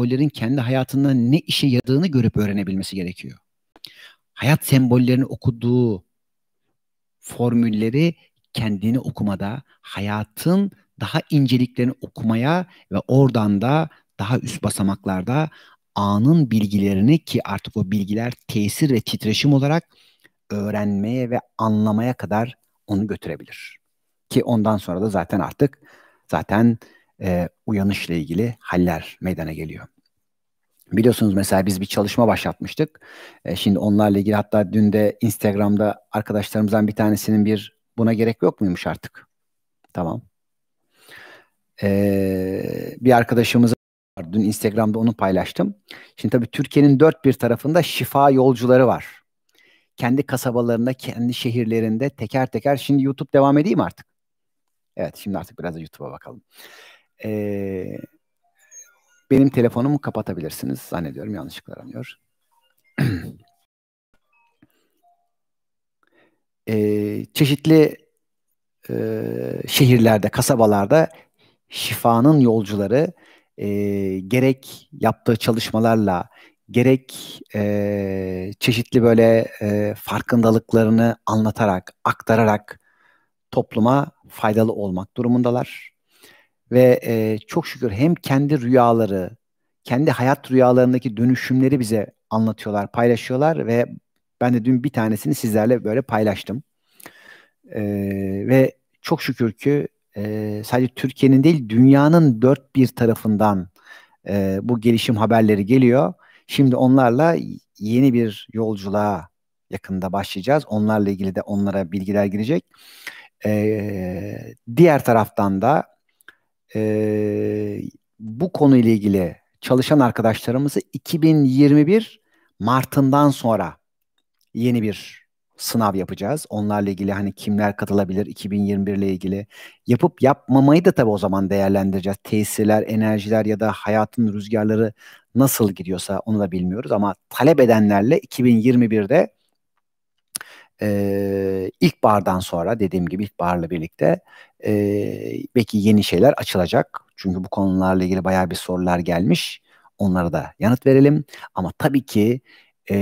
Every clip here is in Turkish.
sembollerin kendi hayatında ne işe yadığını görüp öğrenebilmesi gerekiyor. Hayat sembollerini okuduğu formülleri kendini okumada, hayatın daha inceliklerini okumaya ve oradan da daha üst basamaklarda anın bilgilerini ki artık o bilgiler tesir ve titreşim olarak öğrenmeye ve anlamaya kadar onu götürebilir. Ki ondan sonra da zaten artık zaten e, uyanışla ilgili haller meydana geliyor. Biliyorsunuz mesela biz bir çalışma başlatmıştık. E, şimdi onlarla ilgili hatta dün de Instagram'da arkadaşlarımızdan bir tanesinin bir buna gerek yok muymuş artık? Tamam. E, bir arkadaşımız var. Dün Instagram'da onu paylaştım. Şimdi tabii Türkiye'nin dört bir tarafında şifa yolcuları var. Kendi kasabalarında, kendi şehirlerinde teker teker. Şimdi YouTube devam edeyim artık. Evet şimdi artık biraz da YouTube'a bakalım e, benim telefonumu kapatabilirsiniz zannediyorum yanlışlıkla aranıyor. e, ee, çeşitli e, şehirlerde, kasabalarda şifanın yolcuları e, gerek yaptığı çalışmalarla gerek e, çeşitli böyle e, farkındalıklarını anlatarak, aktararak topluma faydalı olmak durumundalar. Ve e, çok şükür hem kendi rüyaları, kendi hayat rüyalarındaki dönüşümleri bize anlatıyorlar, paylaşıyorlar ve ben de dün bir tanesini sizlerle böyle paylaştım. E, ve çok şükür ki e, sadece Türkiye'nin değil dünyanın dört bir tarafından e, bu gelişim haberleri geliyor. Şimdi onlarla yeni bir yolculuğa yakında başlayacağız. Onlarla ilgili de onlara bilgiler girecek. E, diğer taraftan da e, bu konuyla ilgili çalışan arkadaşlarımızı 2021 Mart'ından sonra yeni bir sınav yapacağız. Onlarla ilgili hani kimler katılabilir 2021 ile ilgili yapıp yapmamayı da tabii o zaman değerlendireceğiz. Tesirler, enerjiler ya da hayatın rüzgarları nasıl gidiyorsa onu da bilmiyoruz ama talep edenlerle 2021'de e, ilkbahardan sonra dediğim gibi ilkbaharla birlikte e, belki yeni şeyler açılacak. Çünkü bu konularla ilgili bayağı bir sorular gelmiş. Onlara da yanıt verelim. Ama tabii ki e,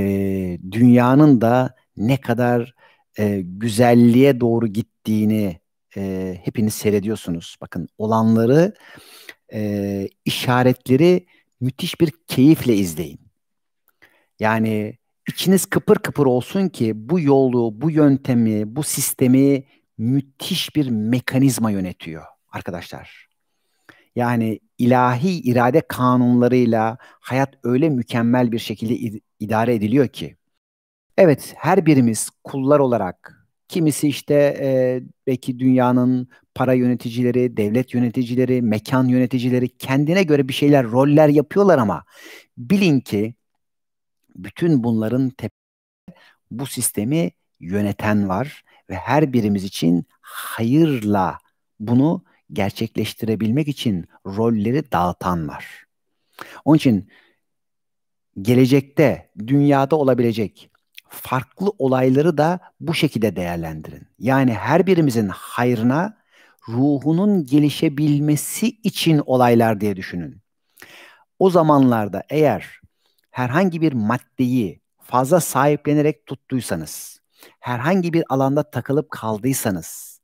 dünyanın da ne kadar e, güzelliğe doğru gittiğini e, hepiniz seyrediyorsunuz. Bakın olanları, e, işaretleri müthiş bir keyifle izleyin. Yani içiniz kıpır kıpır olsun ki bu yolu, bu yöntemi, bu sistemi müthiş bir mekanizma yönetiyor arkadaşlar. Yani ilahi irade kanunlarıyla hayat öyle mükemmel bir şekilde idare ediliyor ki. Evet her birimiz kullar olarak kimisi işte e, belki dünyanın para yöneticileri, devlet yöneticileri, mekan yöneticileri kendine göre bir şeyler, roller yapıyorlar ama bilin ki bütün bunların tepesinde bu sistemi yöneten var ve her birimiz için hayırla bunu gerçekleştirebilmek için rolleri dağıtan var. Onun için gelecekte dünyada olabilecek farklı olayları da bu şekilde değerlendirin. Yani her birimizin hayrına ruhunun gelişebilmesi için olaylar diye düşünün. O zamanlarda eğer herhangi bir maddeyi fazla sahiplenerek tuttuysanız, herhangi bir alanda takılıp kaldıysanız,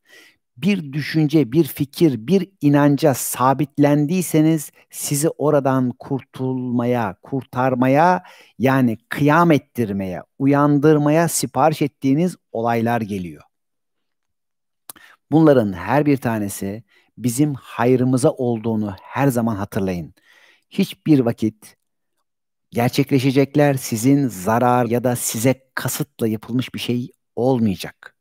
bir düşünce, bir fikir, bir inanca sabitlendiyseniz sizi oradan kurtulmaya, kurtarmaya yani kıyam ettirmeye, uyandırmaya sipariş ettiğiniz olaylar geliyor. Bunların her bir tanesi bizim hayrımıza olduğunu her zaman hatırlayın. Hiçbir vakit gerçekleşecekler sizin zarar ya da size kasıtla yapılmış bir şey olmayacak.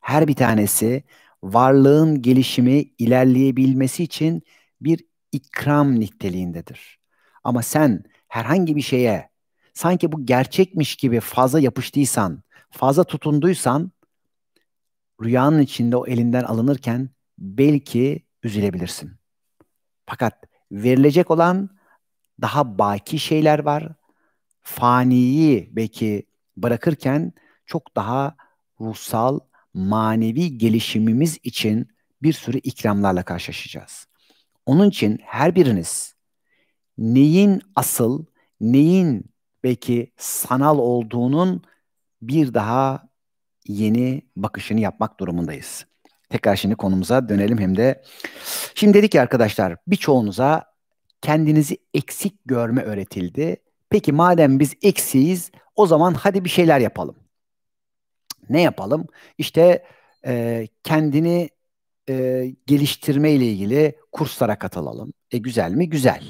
Her bir tanesi varlığın gelişimi ilerleyebilmesi için bir ikram niteliğindedir. Ama sen herhangi bir şeye sanki bu gerçekmiş gibi fazla yapıştıysan, fazla tutunduysan rüyanın içinde o elinden alınırken belki üzülebilirsin. Fakat verilecek olan daha baki şeyler var. Faniyi belki bırakırken çok daha ruhsal, manevi gelişimimiz için bir sürü ikramlarla karşılaşacağız. Onun için her biriniz neyin asıl, neyin belki sanal olduğunun bir daha yeni bakışını yapmak durumundayız. Tekrar şimdi konumuza dönelim hem de. Şimdi dedik ki arkadaşlar birçoğunuza kendinizi eksik görme öğretildi. Peki madem biz eksiyiz o zaman hadi bir şeyler yapalım. Ne yapalım? İşte e, kendini e, geliştirme ile ilgili kurslara katılalım. E güzel mi? Güzel.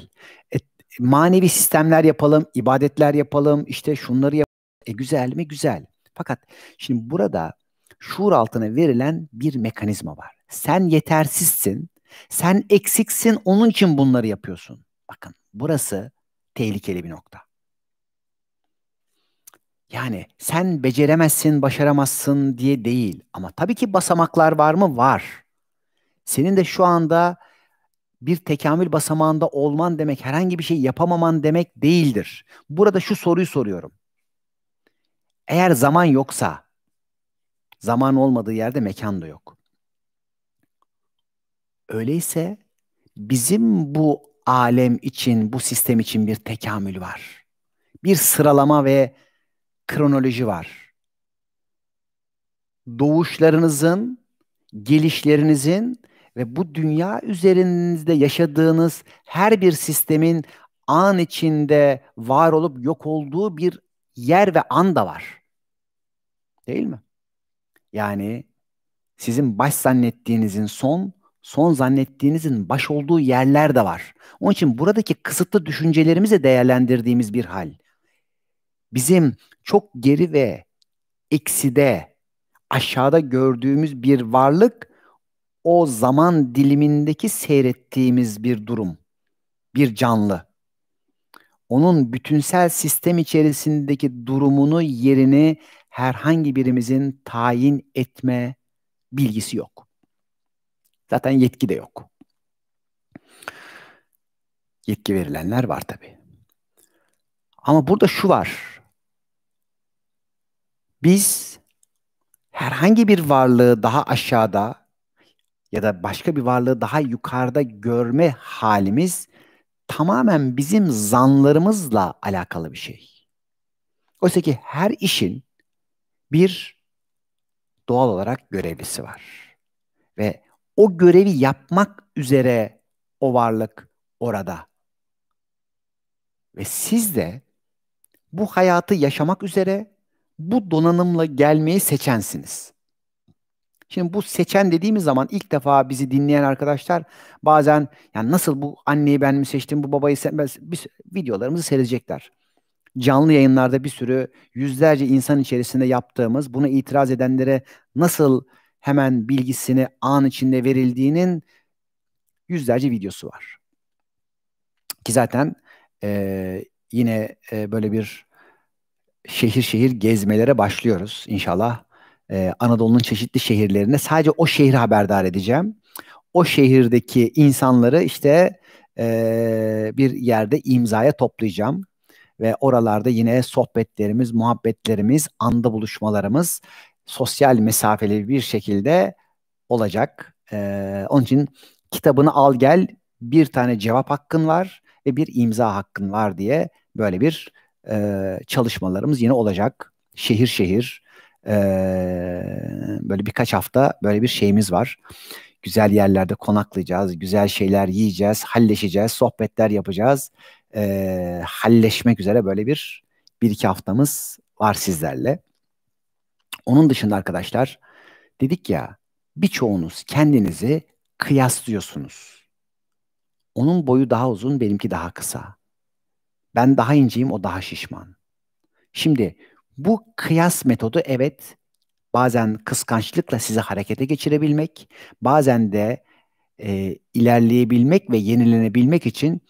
E, manevi sistemler yapalım, ibadetler yapalım, işte şunları yapalım. E güzel mi? Güzel. Fakat şimdi burada şuur altına verilen bir mekanizma var. Sen yetersizsin, sen eksiksin, onun için bunları yapıyorsun. Bakın burası tehlikeli bir nokta. Yani sen beceremezsin, başaramazsın diye değil. Ama tabii ki basamaklar var mı? Var. Senin de şu anda bir tekamül basamağında olman demek, herhangi bir şey yapamaman demek değildir. Burada şu soruyu soruyorum. Eğer zaman yoksa, zaman olmadığı yerde mekan da yok. Öyleyse bizim bu alem için, bu sistem için bir tekamül var. Bir sıralama ve kronoloji var. Doğuşlarınızın, gelişlerinizin ve bu dünya üzerinizde yaşadığınız her bir sistemin an içinde var olup yok olduğu bir yer ve an da var. Değil mi? Yani sizin baş zannettiğinizin son son zannettiğinizin baş olduğu yerler de var. Onun için buradaki kısıtlı düşüncelerimizi değerlendirdiğimiz bir hal. Bizim çok geri ve ekside, aşağıda gördüğümüz bir varlık o zaman dilimindeki seyrettiğimiz bir durum, bir canlı. Onun bütünsel sistem içerisindeki durumunu, yerini herhangi birimizin tayin etme bilgisi yok. Zaten yetki de yok. Yetki verilenler var tabi. Ama burada şu var. Biz herhangi bir varlığı daha aşağıda ya da başka bir varlığı daha yukarıda görme halimiz tamamen bizim zanlarımızla alakalı bir şey. Oysa ki her işin bir doğal olarak görevlisi var. Ve o görevi yapmak üzere o varlık orada. Ve siz de bu hayatı yaşamak üzere bu donanımla gelmeyi seçensiniz. Şimdi bu seçen dediğimiz zaman ilk defa bizi dinleyen arkadaşlar bazen yani nasıl bu anneyi ben mi seçtim bu babayı sen biz videolarımızı seyredecekler. Canlı yayınlarda bir sürü yüzlerce insan içerisinde yaptığımız bunu itiraz edenlere nasıl hemen bilgisini an içinde verildiğinin yüzlerce videosu var. Ki zaten e, yine e, böyle bir şehir şehir gezmelere başlıyoruz inşallah. E, Anadolu'nun çeşitli şehirlerine sadece o şehri haberdar edeceğim. O şehirdeki insanları işte e, bir yerde imzaya toplayacağım. Ve oralarda yine sohbetlerimiz, muhabbetlerimiz, anda buluşmalarımız sosyal mesafeli bir şekilde olacak. E, onun için kitabını al gel bir tane cevap hakkın var ve bir imza hakkın var diye böyle bir e, çalışmalarımız yine olacak. Şehir şehir e, böyle birkaç hafta böyle bir şeyimiz var. Güzel yerlerde konaklayacağız, güzel şeyler yiyeceğiz, halleşeceğiz, sohbetler yapacağız. E, halleşmek üzere böyle bir bir iki haftamız var sizlerle. Onun dışında arkadaşlar dedik ya birçoğunuz kendinizi kıyaslıyorsunuz. Onun boyu daha uzun, benimki daha kısa. Ben daha inceyim, o daha şişman. Şimdi bu kıyas metodu evet bazen kıskançlıkla sizi harekete geçirebilmek, bazen de e, ilerleyebilmek ve yenilenebilmek için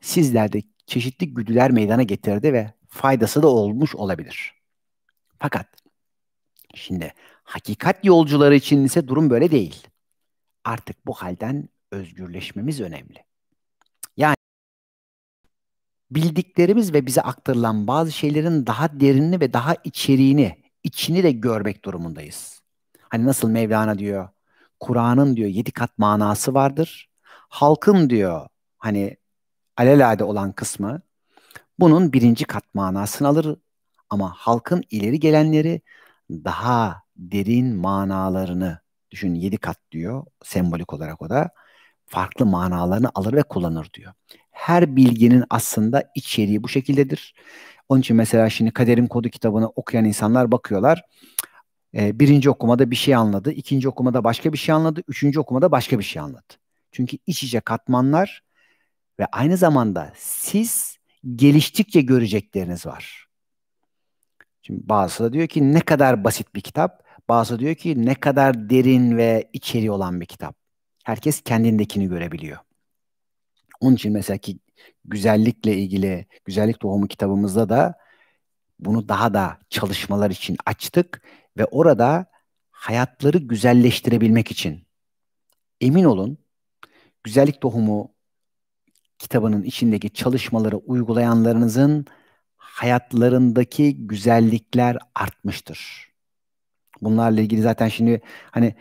sizlerde çeşitli güdüler meydana getirdi ve faydası da olmuş olabilir. Fakat Şimdi hakikat yolcuları için ise durum böyle değil. Artık bu halden özgürleşmemiz önemli. Yani bildiklerimiz ve bize aktarılan bazı şeylerin daha derinini ve daha içeriğini, içini de görmek durumundayız. Hani nasıl Mevlana diyor, Kur'an'ın diyor yedi kat manası vardır. Halkın diyor hani alelade olan kısmı bunun birinci kat manasını alır ama halkın ileri gelenleri daha derin manalarını düşün yedi kat diyor sembolik olarak o da farklı manalarını alır ve kullanır diyor. Her bilginin aslında içeriği bu şekildedir. Onun için mesela şimdi Kaderin Kodu kitabını okuyan insanlar bakıyorlar. E, birinci okumada bir şey anladı, ikinci okumada başka bir şey anladı, üçüncü okumada başka bir şey anladı. Çünkü iç içe katmanlar ve aynı zamanda siz geliştikçe görecekleriniz var. Şimdi bazısı da diyor ki ne kadar basit bir kitap, bazısı diyor ki ne kadar derin ve içeri olan bir kitap. Herkes kendindekini görebiliyor. Onun için mesela ki güzellikle ilgili güzellik tohumu kitabımızda da bunu daha da çalışmalar için açtık ve orada hayatları güzelleştirebilmek için emin olun güzellik tohumu kitabının içindeki çalışmaları uygulayanlarınızın hayatlarındaki güzellikler artmıştır. Bunlarla ilgili zaten şimdi hani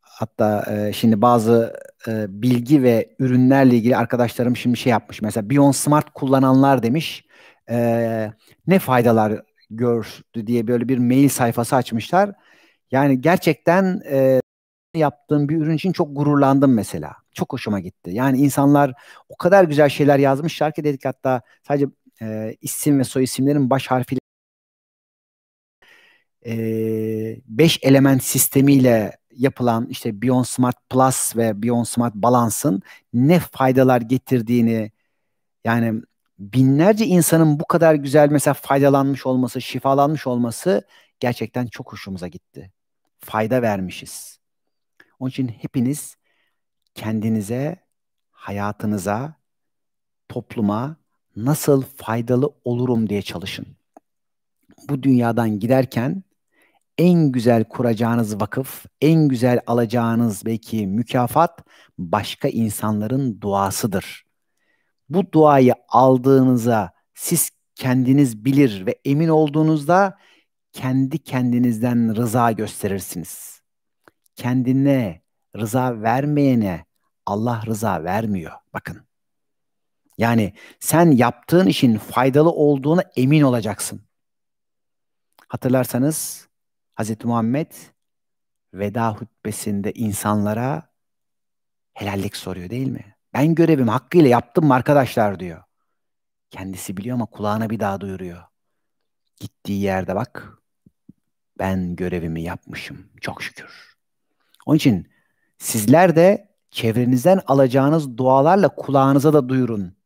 hatta e, şimdi bazı e, bilgi ve ürünlerle ilgili arkadaşlarım şimdi şey yapmış. Mesela Beyond Smart kullananlar demiş e, ne faydalar gördü diye böyle bir mail sayfası açmışlar. Yani gerçekten e, yaptığım bir ürün için çok gururlandım mesela. Çok hoşuma gitti. Yani insanlar o kadar güzel şeyler yazmışlar ki dedik hatta sadece e, isim ve soy isimlerin baş harfiyle e, beş element sistemiyle yapılan işte Beyond Smart Plus ve Beyond Smart Balance'ın ne faydalar getirdiğini yani binlerce insanın bu kadar güzel mesela faydalanmış olması, şifalanmış olması gerçekten çok hoşumuza gitti. Fayda vermişiz. Onun için hepiniz kendinize, hayatınıza, topluma nasıl faydalı olurum diye çalışın. Bu dünyadan giderken en güzel kuracağınız vakıf, en güzel alacağınız belki mükafat başka insanların duasıdır. Bu duayı aldığınıza siz kendiniz bilir ve emin olduğunuzda kendi kendinizden rıza gösterirsiniz. Kendine rıza vermeyene Allah rıza vermiyor. Bakın yani sen yaptığın işin faydalı olduğuna emin olacaksın. Hatırlarsanız Hz. Muhammed veda hutbesinde insanlara helallik soruyor değil mi? Ben görevimi hakkıyla yaptım mı arkadaşlar diyor. Kendisi biliyor ama kulağına bir daha duyuruyor. Gittiği yerde bak ben görevimi yapmışım çok şükür. Onun için sizler de çevrenizden alacağınız dualarla kulağınıza da duyurun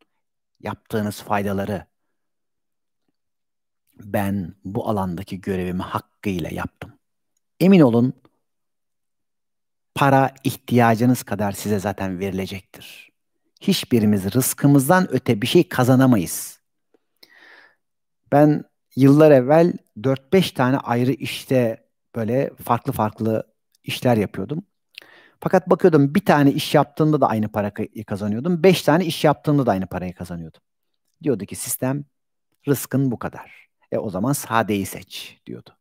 yaptığınız faydaları ben bu alandaki görevimi hakkıyla yaptım. Emin olun para ihtiyacınız kadar size zaten verilecektir. Hiçbirimiz rızkımızdan öte bir şey kazanamayız. Ben yıllar evvel 4-5 tane ayrı işte böyle farklı farklı işler yapıyordum. Fakat bakıyordum bir tane iş yaptığında da aynı parayı kazanıyordum. Beş tane iş yaptığında da aynı parayı kazanıyordum. Diyordu ki sistem rızkın bu kadar. E o zaman sadeyi seç diyordu.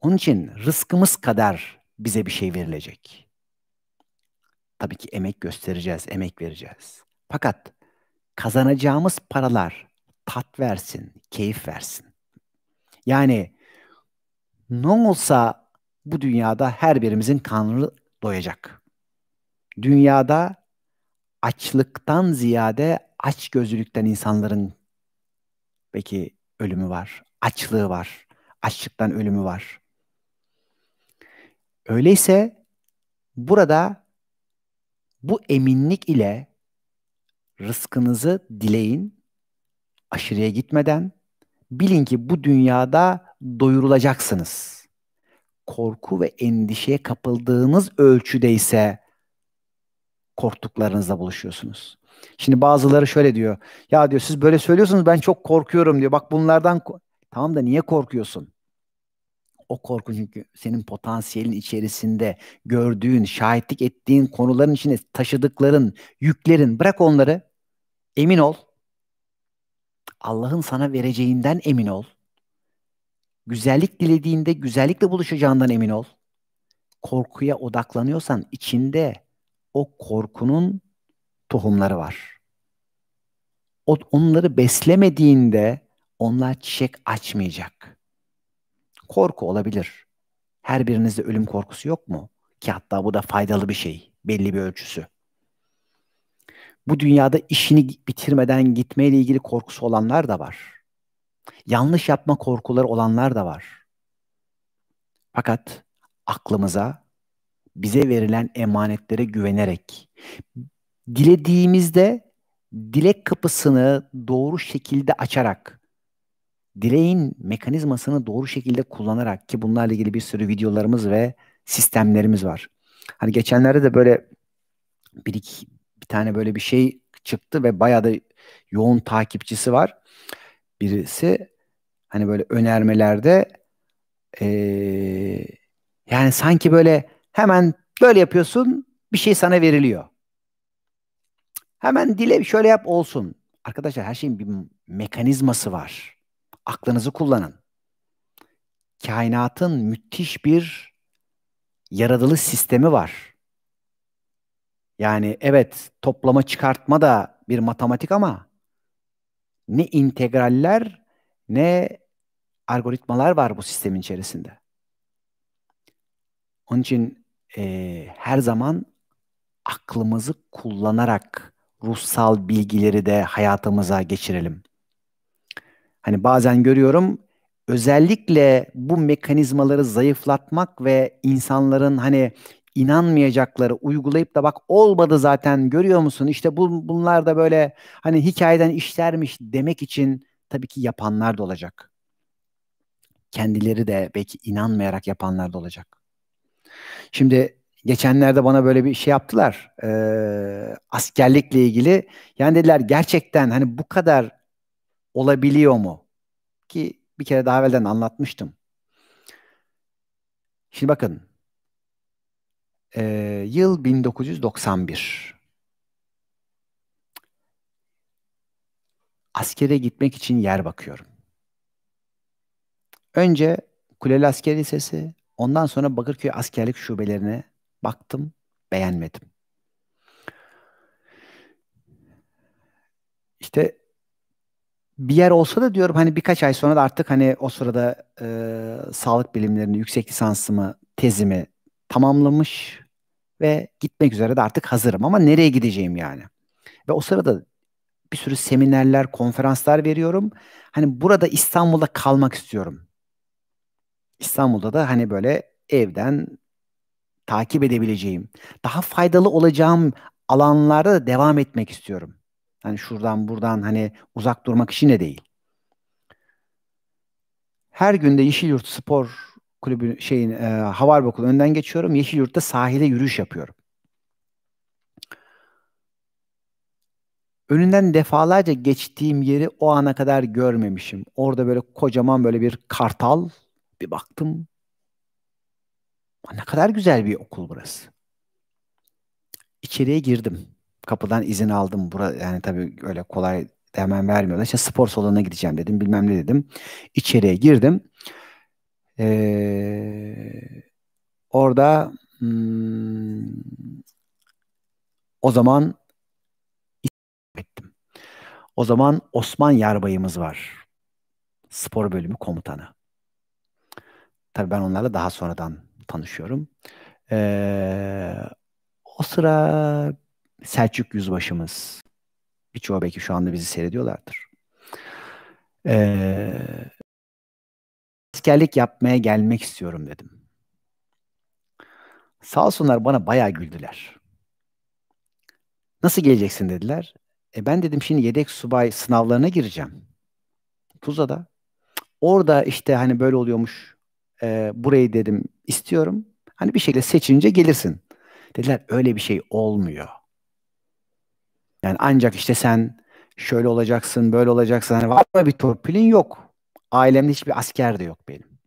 Onun için rızkımız kadar bize bir şey verilecek. Tabii ki emek göstereceğiz, emek vereceğiz. Fakat kazanacağımız paralar tat versin, keyif versin. Yani ne olsa bu dünyada her birimizin kanlı, doyacak. Dünyada açlıktan ziyade aç gözlülükten insanların peki ölümü var, açlığı var, açlıktan ölümü var. Öyleyse burada bu eminlik ile rızkınızı dileyin, aşırıya gitmeden bilin ki bu dünyada doyurulacaksınız.'' korku ve endişeye kapıldığınız ölçüde ise korktuklarınızla buluşuyorsunuz. Şimdi bazıları şöyle diyor. Ya diyor siz böyle söylüyorsunuz ben çok korkuyorum diyor. Bak bunlardan tamam da niye korkuyorsun? O korku çünkü senin potansiyelin içerisinde gördüğün, şahitlik ettiğin konuların içine taşıdıkların, yüklerin bırak onları. Emin ol. Allah'ın sana vereceğinden emin ol. Güzellik dilediğinde güzellikle buluşacağından emin ol. Korkuya odaklanıyorsan içinde o korkunun tohumları var. O, onları beslemediğinde onlar çiçek açmayacak. Korku olabilir. Her birinizde ölüm korkusu yok mu? Ki hatta bu da faydalı bir şey. Belli bir ölçüsü. Bu dünyada işini bitirmeden gitmeyle ilgili korkusu olanlar da var. Yanlış yapma korkuları olanlar da var. Fakat aklımıza bize verilen emanetlere güvenerek dilediğimizde dilek kapısını doğru şekilde açarak dileğin mekanizmasını doğru şekilde kullanarak ki bunlarla ilgili bir sürü videolarımız ve sistemlerimiz var. Hani geçenlerde de böyle bir iki bir tane böyle bir şey çıktı ve bayağı da yoğun takipçisi var birisi. Hani böyle önermelerde ee, yani sanki böyle hemen böyle yapıyorsun bir şey sana veriliyor. Hemen dile şöyle yap olsun. Arkadaşlar her şeyin bir mekanizması var. Aklınızı kullanın. Kainatın müthiş bir yaratılış sistemi var. Yani evet toplama çıkartma da bir matematik ama ne integraller ne algoritmalar var bu sistemin içerisinde. Onun için e, her zaman aklımızı kullanarak ruhsal bilgileri de hayatımıza geçirelim. Hani bazen görüyorum özellikle bu mekanizmaları zayıflatmak ve insanların hani inanmayacakları uygulayıp da bak olmadı zaten görüyor musun İşte bu, bunlar da böyle hani hikayeden işlermiş demek için tabii ki yapanlar da olacak. Kendileri de belki inanmayarak yapanlar da olacak. Şimdi geçenlerde bana böyle bir şey yaptılar. E, askerlikle ilgili. Yani dediler gerçekten hani bu kadar olabiliyor mu? Ki bir kere daha evvelden anlatmıştım. Şimdi bakın e, yıl 1991. Askere gitmek için yer bakıyorum. Önce Kuleli Asker Lisesi, ondan sonra Bakırköy Askerlik Şubelerine baktım, beğenmedim. İşte bir yer olsa da diyorum hani birkaç ay sonra da artık hani o sırada e, sağlık bilimlerini, yüksek lisansımı, tezimi tamamlamış ve gitmek üzere de artık hazırım ama nereye gideceğim yani. Ve o sırada bir sürü seminerler, konferanslar veriyorum. Hani burada İstanbul'da kalmak istiyorum. İstanbul'da da hani böyle evden takip edebileceğim, daha faydalı olacağım alanlarda da devam etmek istiyorum. Hani şuradan buradan hani uzak durmak işi ne değil. Her günde yurt Spor kulübü şeyin e, Havarba okulu önden geçiyorum. Yeşilyurt'ta sahile yürüyüş yapıyorum. Önünden defalarca geçtiğim yeri o ana kadar görmemişim. Orada böyle kocaman böyle bir kartal bir baktım. Ne kadar güzel bir okul burası. İçeriye girdim. Kapıdan izin aldım. Bura, yani tabii öyle kolay hemen vermiyorlar. İşte spor salonuna gideceğim dedim. Bilmem ne dedim. İçeriye girdim. Ee, orada hmm, o zaman ettim. O zaman Osman Yarbayımız var. Spor bölümü komutanı. Tabi ben onlarla daha sonradan tanışıyorum. Ee, o sıra Selçuk Yüzbaşımız. Birçoğu belki şu anda bizi seyrediyorlardır. Ee, askerlik yapmaya gelmek istiyorum dedim. Sağ olsunlar bana bayağı güldüler. Nasıl geleceksin dediler. E ben dedim şimdi yedek subay sınavlarına gireceğim. Tuzla'da. Orada işte hani böyle oluyormuş. E, burayı dedim istiyorum. Hani bir şekilde seçince gelirsin. Dediler öyle bir şey olmuyor. Yani ancak işte sen şöyle olacaksın, böyle olacaksın. Hani var mı bir torpilin yok ailemde hiçbir asker de yok benim.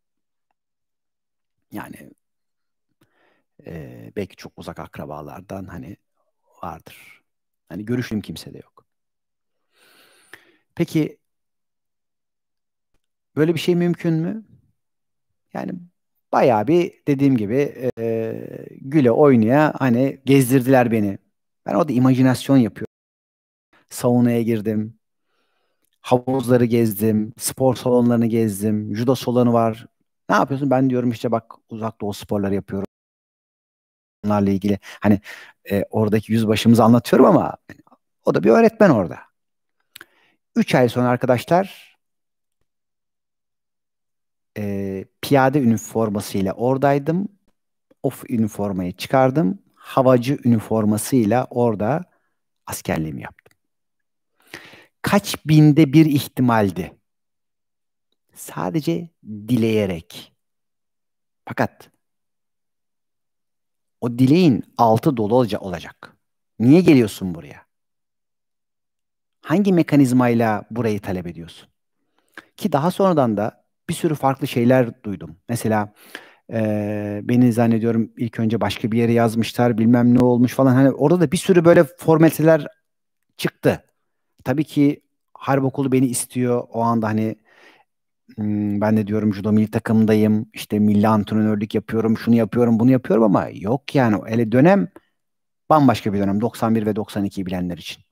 Yani e, belki çok uzak akrabalardan hani vardır. Hani görüşüm kimse de yok. Peki böyle bir şey mümkün mü? Yani bayağı bir dediğim gibi e, güle oynaya hani gezdirdiler beni. Ben o imajinasyon yapıyorum. Saunaya girdim havuzları gezdim, spor salonlarını gezdim, judo salonu var. Ne yapıyorsun? Ben diyorum işte bak uzak doğu sporları yapıyorum. Onlarla ilgili hani e, oradaki yüzbaşımızı anlatıyorum ama hani o da bir öğretmen orada. Üç ay sonra arkadaşlar e, piyade üniformasıyla oradaydım. Of üniformayı çıkardım. Havacı üniformasıyla orada askerliğimi yaptım kaç binde bir ihtimaldi. Sadece dileyerek. Fakat o dileğin altı dolu olacak. Niye geliyorsun buraya? Hangi mekanizmayla burayı talep ediyorsun? Ki daha sonradan da bir sürü farklı şeyler duydum. Mesela e, beni zannediyorum ilk önce başka bir yere yazmışlar bilmem ne olmuş falan. Hani orada da bir sürü böyle formaliteler çıktı tabii ki harp okulu beni istiyor. O anda hani hmm, ben de diyorum judo milli takımdayım. işte milli antrenörlük yapıyorum. Şunu yapıyorum, bunu yapıyorum ama yok yani. Hele dönem bambaşka bir dönem. 91 ve 92 bilenler için.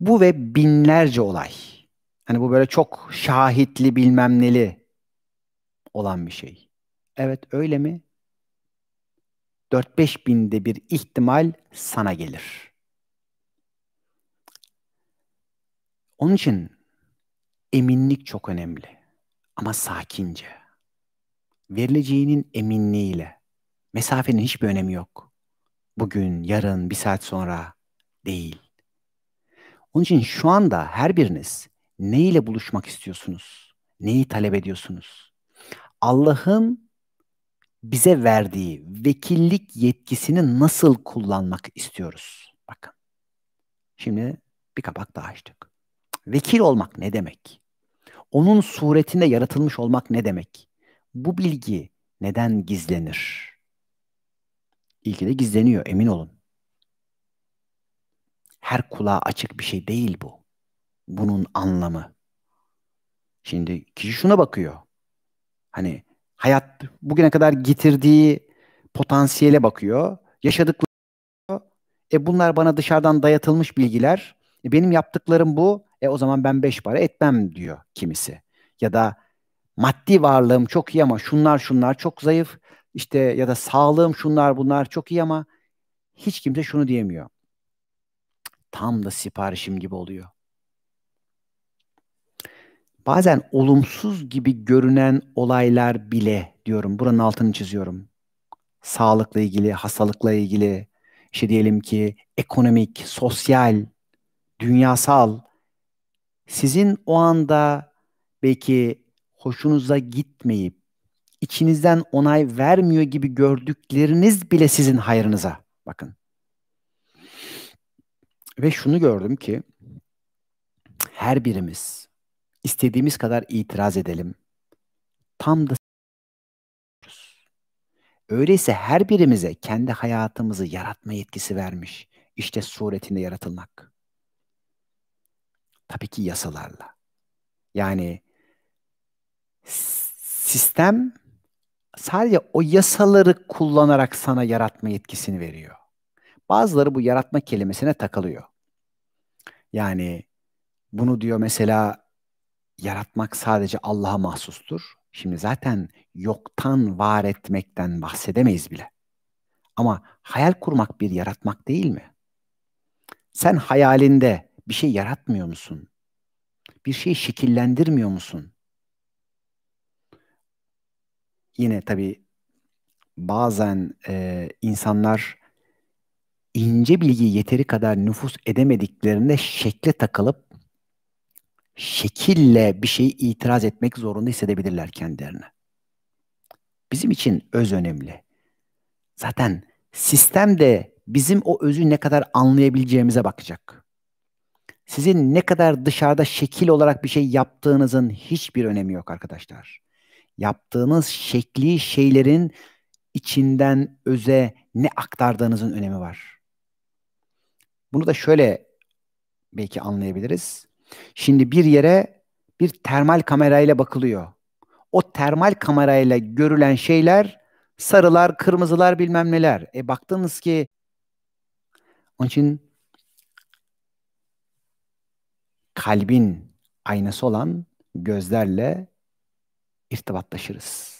Bu ve binlerce olay. Hani bu böyle çok şahitli bilmem neli olan bir şey. Evet öyle mi? 4-5 binde bir ihtimal sana gelir. Onun için eminlik çok önemli ama sakince. Verileceğinin eminliğiyle. Mesafenin hiçbir önemi yok. Bugün, yarın, bir saat sonra değil. Onun için şu anda her biriniz neyle buluşmak istiyorsunuz? Neyi talep ediyorsunuz? Allah'ın bize verdiği vekillik yetkisini nasıl kullanmak istiyoruz? Bakın. Şimdi bir kapak daha açtık. Vekil olmak ne demek? Onun suretinde yaratılmış olmak ne demek? Bu bilgi neden gizlenir? İlki de gizleniyor emin olun. Her kulağa açık bir şey değil bu. Bunun anlamı. Şimdi kişi şuna bakıyor. Hani hayat bugüne kadar getirdiği potansiyele bakıyor. Yaşadıkları e bunlar bana dışarıdan dayatılmış bilgiler. E benim yaptıklarım bu. E o zaman ben beş para etmem diyor kimisi. Ya da maddi varlığım çok iyi ama şunlar şunlar çok zayıf. İşte ya da sağlığım şunlar bunlar çok iyi ama hiç kimse şunu diyemiyor. Tam da siparişim gibi oluyor. Bazen olumsuz gibi görünen olaylar bile diyorum. Buranın altını çiziyorum. Sağlıkla ilgili, hastalıkla ilgili, işte diyelim ki ekonomik, sosyal, dünyasal sizin o anda belki hoşunuza gitmeyip içinizden onay vermiyor gibi gördükleriniz bile sizin hayrınıza. Bakın. Ve şunu gördüm ki her birimiz istediğimiz kadar itiraz edelim. Tam da Öyleyse her birimize kendi hayatımızı yaratma yetkisi vermiş. İşte suretinde yaratılmak. Tabii ki yasalarla. Yani sistem sadece o yasaları kullanarak sana yaratma yetkisini veriyor. Bazıları bu yaratma kelimesine takılıyor. Yani bunu diyor mesela yaratmak sadece Allah'a mahsustur. Şimdi zaten yoktan var etmekten bahsedemeyiz bile. Ama hayal kurmak bir yaratmak değil mi? Sen hayalinde bir şey yaratmıyor musun? Bir şey şekillendirmiyor musun? Yine tabii bazen e, insanlar ince bilgiyi yeteri kadar nüfus edemediklerinde şekle takılıp şekille bir şeyi itiraz etmek zorunda hissedebilirler kendilerini. Bizim için öz önemli. Zaten sistem de bizim o özü ne kadar anlayabileceğimize bakacak. Sizin ne kadar dışarıda şekil olarak bir şey yaptığınızın hiçbir önemi yok arkadaşlar. Yaptığınız şekli şeylerin içinden öze ne aktardığınızın önemi var. Bunu da şöyle belki anlayabiliriz. Şimdi bir yere bir termal kamerayla bakılıyor. O termal kamerayla görülen şeyler sarılar, kırmızılar bilmem neler. E baktınız ki onun için kalbin aynası olan gözlerle irtibatlaşırız.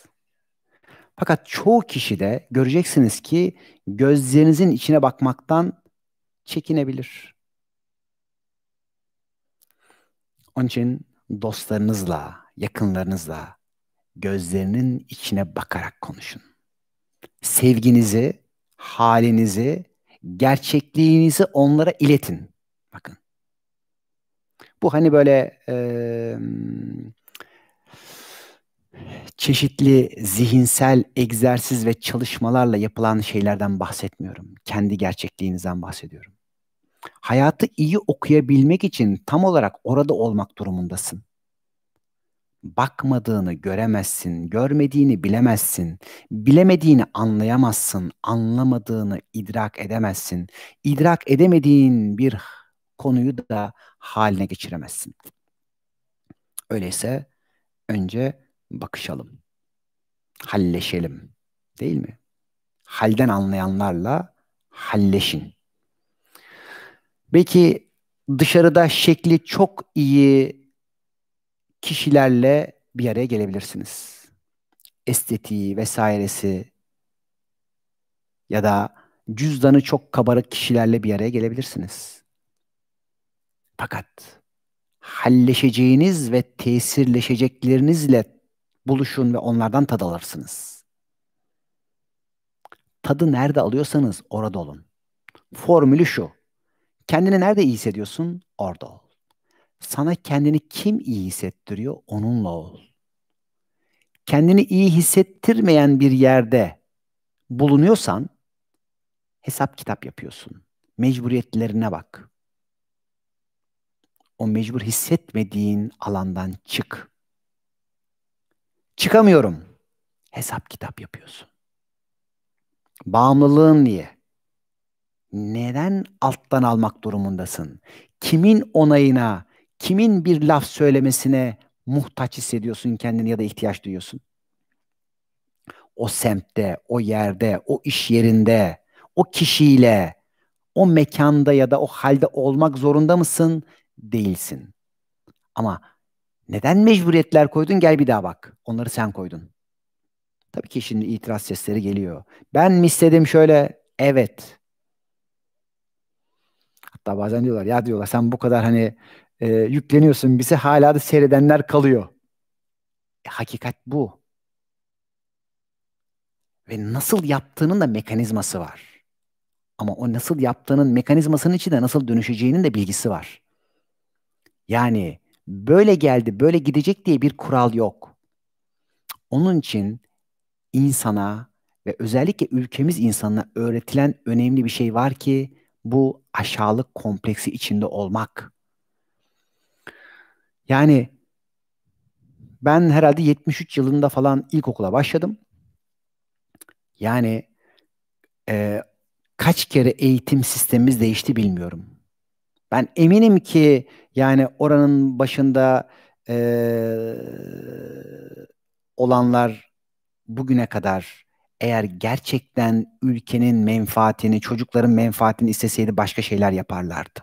Fakat çoğu kişi de göreceksiniz ki gözlerinizin içine bakmaktan çekinebilir. Onun için dostlarınızla, yakınlarınızla gözlerinin içine bakarak konuşun. Sevginizi, halinizi, gerçekliğinizi onlara iletin. Bakın. Bu hani böyle e, çeşitli zihinsel egzersiz ve çalışmalarla yapılan şeylerden bahsetmiyorum. Kendi gerçekliğinizden bahsediyorum. Hayatı iyi okuyabilmek için tam olarak orada olmak durumundasın. Bakmadığını göremezsin, görmediğini bilemezsin, bilemediğini anlayamazsın, anlamadığını idrak edemezsin. İdrak edemediğin bir konuyu da haline geçiremezsin. Öyleyse önce bakışalım. Halleşelim. Değil mi? Halden anlayanlarla halleşin. Belki dışarıda şekli çok iyi kişilerle bir araya gelebilirsiniz. Estetiği vesairesi ya da cüzdanı çok kabarık kişilerle bir araya gelebilirsiniz. Fakat halleşeceğiniz ve tesirleşeceklerinizle buluşun ve onlardan tad alırsınız. Tadı nerede alıyorsanız orada olun. Formülü şu. Kendini nerede iyi hissediyorsun? Orada ol. Sana kendini kim iyi hissettiriyor? Onunla ol. Kendini iyi hissettirmeyen bir yerde bulunuyorsan hesap kitap yapıyorsun. Mecburiyetlerine bak o mecbur hissetmediğin alandan çık. Çıkamıyorum. Hesap kitap yapıyorsun. Bağımlılığın niye? Neden alttan almak durumundasın? Kimin onayına, kimin bir laf söylemesine muhtaç hissediyorsun kendini ya da ihtiyaç duyuyorsun? O semtte, o yerde, o iş yerinde, o kişiyle, o mekanda ya da o halde olmak zorunda mısın? değilsin. Ama neden mecburiyetler koydun? Gel bir daha bak. Onları sen koydun. Tabii ki şimdi itiraz sesleri geliyor. Ben mi istedim şöyle? Evet. Hatta bazen diyorlar ya diyorlar sen bu kadar hani e, yükleniyorsun bize hala da seyredenler kalıyor. E, hakikat bu. Ve nasıl yaptığının da mekanizması var. Ama o nasıl yaptığının mekanizmasının içinde nasıl dönüşeceğinin de bilgisi var. Yani böyle geldi, böyle gidecek diye bir kural yok. Onun için insana ve özellikle ülkemiz insanına öğretilen önemli bir şey var ki bu aşağılık kompleksi içinde olmak. Yani ben herhalde 73 yılında falan ilkokula başladım. Yani e, kaç kere eğitim sistemimiz değişti bilmiyorum. Ben eminim ki yani oranın başında e, olanlar bugüne kadar eğer gerçekten ülkenin menfaatini, çocukların menfaatini isteseydi başka şeyler yaparlardı.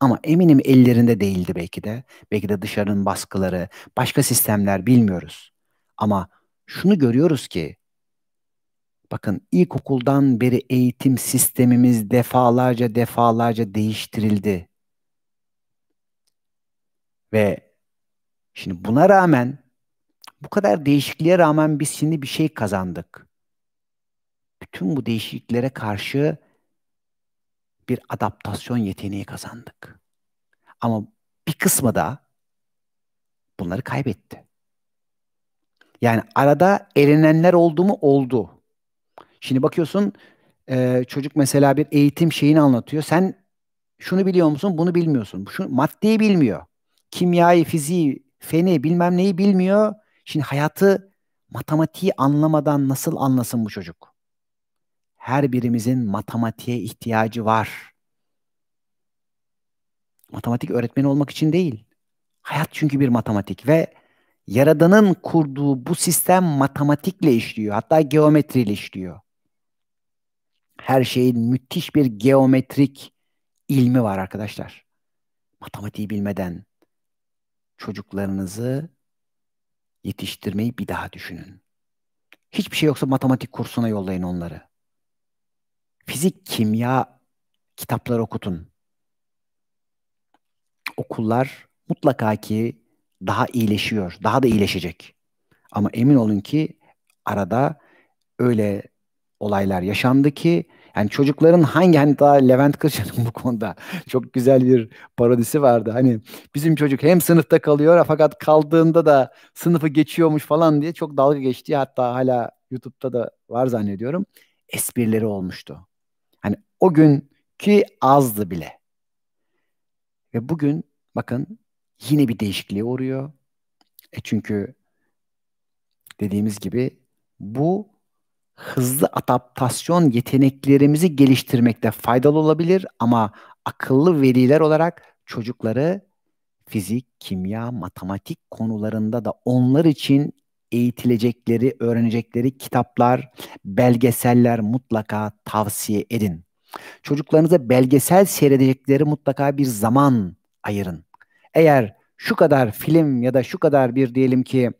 Ama eminim ellerinde değildi belki de. Belki de dışarının baskıları, başka sistemler bilmiyoruz. Ama şunu görüyoruz ki Bakın ilkokuldan beri eğitim sistemimiz defalarca defalarca değiştirildi. Ve şimdi buna rağmen bu kadar değişikliğe rağmen biz şimdi bir şey kazandık. Bütün bu değişikliklere karşı bir adaptasyon yeteneği kazandık. Ama bir kısmı da bunları kaybetti. Yani arada elenenler oldu mu? Oldu. Şimdi bakıyorsun e, çocuk mesela bir eğitim şeyini anlatıyor. Sen şunu biliyor musun? Bunu bilmiyorsun. Şu, maddeyi bilmiyor. Kimyayı, fiziği, feni bilmem neyi bilmiyor. Şimdi hayatı matematiği anlamadan nasıl anlasın bu çocuk? Her birimizin matematiğe ihtiyacı var. Matematik öğretmeni olmak için değil. Hayat çünkü bir matematik ve Yaradan'ın kurduğu bu sistem matematikle işliyor. Hatta geometriyle işliyor her şeyin müthiş bir geometrik ilmi var arkadaşlar. Matematiği bilmeden çocuklarınızı yetiştirmeyi bir daha düşünün. Hiçbir şey yoksa matematik kursuna yollayın onları. Fizik, kimya kitapları okutun. Okullar mutlaka ki daha iyileşiyor, daha da iyileşecek. Ama emin olun ki arada öyle olaylar yaşandı ki yani çocukların hangi hani daha Levent Kırcan'ın bu konuda çok güzel bir parodisi vardı. Hani bizim çocuk hem sınıfta kalıyor fakat kaldığında da sınıfı geçiyormuş falan diye çok dalga geçti. Hatta hala YouTube'da da var zannediyorum. Esprileri olmuştu. Hani o gün ki azdı bile. Ve bugün bakın yine bir değişikliğe uğruyor. E çünkü dediğimiz gibi bu hızlı adaptasyon yeteneklerimizi geliştirmekte faydalı olabilir ama akıllı veliler olarak çocukları fizik, kimya, matematik konularında da onlar için eğitilecekleri, öğrenecekleri kitaplar, belgeseller mutlaka tavsiye edin. Çocuklarınıza belgesel seyredecekleri mutlaka bir zaman ayırın. Eğer şu kadar film ya da şu kadar bir diyelim ki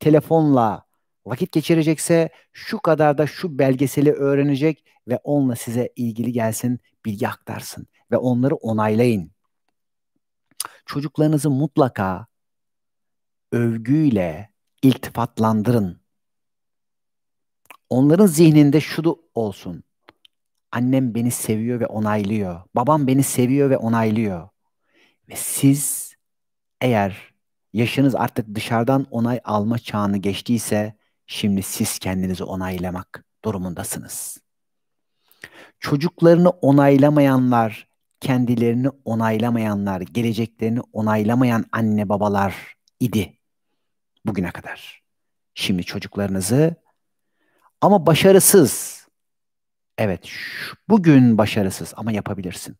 telefonla Vakit geçirecekse şu kadar da şu belgeseli öğrenecek ve onunla size ilgili gelsin, bilgi aktarsın ve onları onaylayın. Çocuklarınızı mutlaka övgüyle iltifatlandırın. Onların zihninde şu olsun. Annem beni seviyor ve onaylıyor. Babam beni seviyor ve onaylıyor. Ve siz eğer yaşınız artık dışarıdan onay alma çağını geçtiyse Şimdi siz kendinizi onaylamak durumundasınız. Çocuklarını onaylamayanlar, kendilerini onaylamayanlar, geleceklerini onaylamayan anne babalar idi bugüne kadar. Şimdi çocuklarınızı ama başarısız. Evet, bugün başarısız ama yapabilirsin.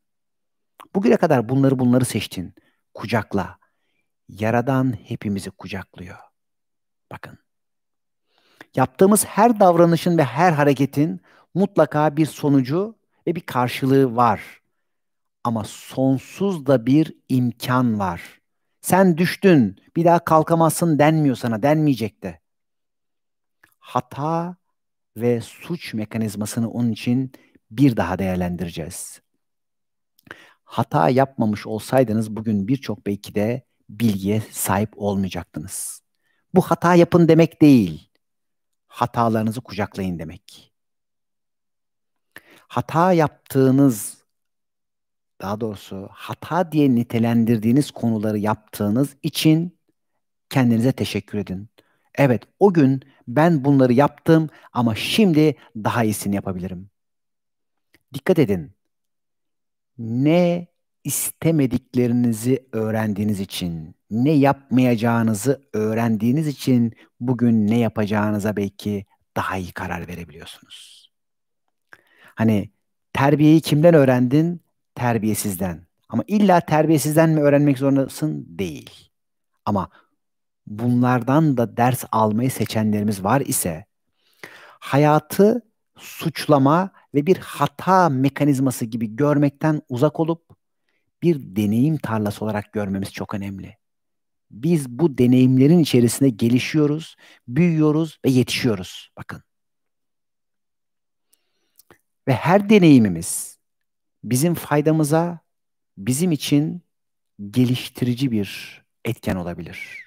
Bugüne kadar bunları bunları seçtin. Kucakla. Yaradan hepimizi kucaklıyor. Bakın Yaptığımız her davranışın ve her hareketin mutlaka bir sonucu ve bir karşılığı var. Ama sonsuz da bir imkan var. Sen düştün, bir daha kalkamazsın denmiyor sana, denmeyecek de. Hata ve suç mekanizmasını onun için bir daha değerlendireceğiz. Hata yapmamış olsaydınız bugün birçok belki de bilgiye sahip olmayacaktınız. Bu hata yapın demek değil hatalarınızı kucaklayın demek. Hata yaptığınız daha doğrusu hata diye nitelendirdiğiniz konuları yaptığınız için kendinize teşekkür edin. Evet o gün ben bunları yaptım ama şimdi daha iyisini yapabilirim. Dikkat edin. Ne istemediklerinizi öğrendiğiniz için, ne yapmayacağınızı öğrendiğiniz için bugün ne yapacağınıza belki daha iyi karar verebiliyorsunuz. Hani terbiyeyi kimden öğrendin? Terbiyesizden. Ama illa terbiyesizden mi öğrenmek zorundasın? Değil. Ama bunlardan da ders almayı seçenlerimiz var ise hayatı suçlama ve bir hata mekanizması gibi görmekten uzak olup bir deneyim tarlası olarak görmemiz çok önemli. Biz bu deneyimlerin içerisinde gelişiyoruz, büyüyoruz ve yetişiyoruz. Bakın. Ve her deneyimimiz bizim faydamıza, bizim için geliştirici bir etken olabilir.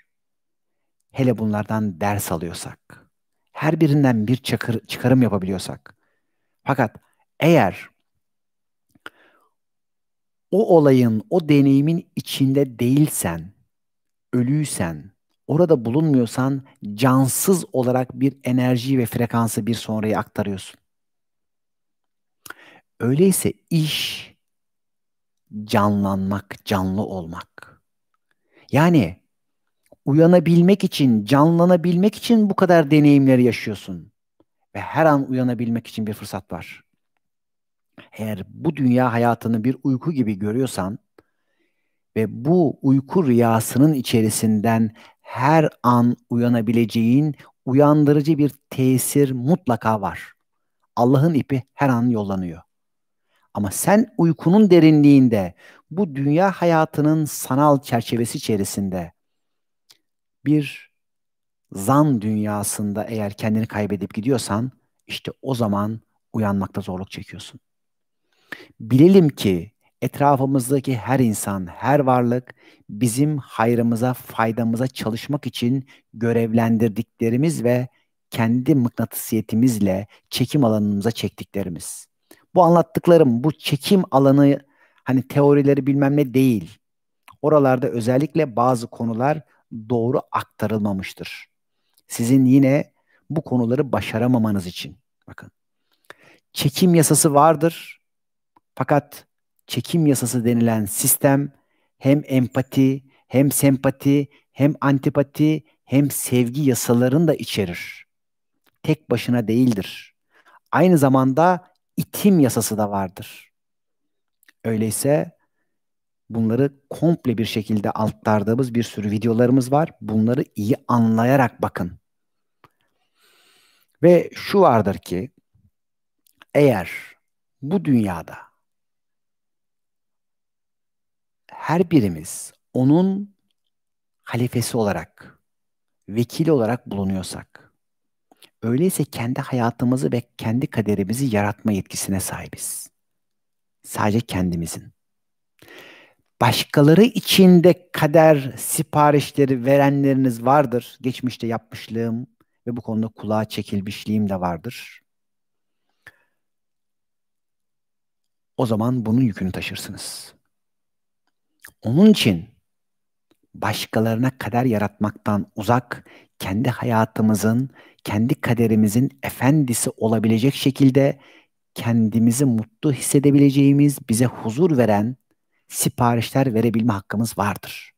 Hele bunlardan ders alıyorsak, her birinden bir çıkarım yapabiliyorsak. Fakat eğer o olayın, o deneyimin içinde değilsen, ölüysen, orada bulunmuyorsan cansız olarak bir enerji ve frekansı bir sonraya aktarıyorsun. Öyleyse iş canlanmak, canlı olmak. Yani uyanabilmek için, canlanabilmek için bu kadar deneyimleri yaşıyorsun ve her an uyanabilmek için bir fırsat var. Eğer bu dünya hayatını bir uyku gibi görüyorsan ve bu uyku rüyasının içerisinden her an uyanabileceğin uyandırıcı bir tesir mutlaka var. Allah'ın ipi her an yollanıyor. Ama sen uykunun derinliğinde, bu dünya hayatının sanal çerçevesi içerisinde bir zan dünyasında eğer kendini kaybedip gidiyorsan işte o zaman uyanmakta zorluk çekiyorsun. Bilelim ki etrafımızdaki her insan, her varlık bizim hayrımıza, faydamıza çalışmak için görevlendirdiklerimiz ve kendi mıknatısiyetimizle çekim alanımıza çektiklerimiz. Bu anlattıklarım bu çekim alanı hani teorileri bilmem ne değil. Oralarda özellikle bazı konular doğru aktarılmamıştır. Sizin yine bu konuları başaramamanız için. Bakın. Çekim yasası vardır fakat çekim yasası denilen sistem hem empati, hem sempati, hem antipati, hem sevgi yasalarını da içerir. Tek başına değildir. Aynı zamanda itim yasası da vardır. Öyleyse bunları komple bir şekilde altlardığımız bir sürü videolarımız var. Bunları iyi anlayarak bakın. Ve şu vardır ki eğer bu dünyada her birimiz onun halifesi olarak, vekil olarak bulunuyorsak, öyleyse kendi hayatımızı ve kendi kaderimizi yaratma yetkisine sahibiz. Sadece kendimizin. Başkaları için de kader siparişleri verenleriniz vardır. Geçmişte yapmışlığım ve bu konuda kulağa çekilmişliğim de vardır. O zaman bunun yükünü taşırsınız.'' Onun için başkalarına kader yaratmaktan uzak, kendi hayatımızın, kendi kaderimizin efendisi olabilecek şekilde kendimizi mutlu hissedebileceğimiz, bize huzur veren siparişler verebilme hakkımız vardır.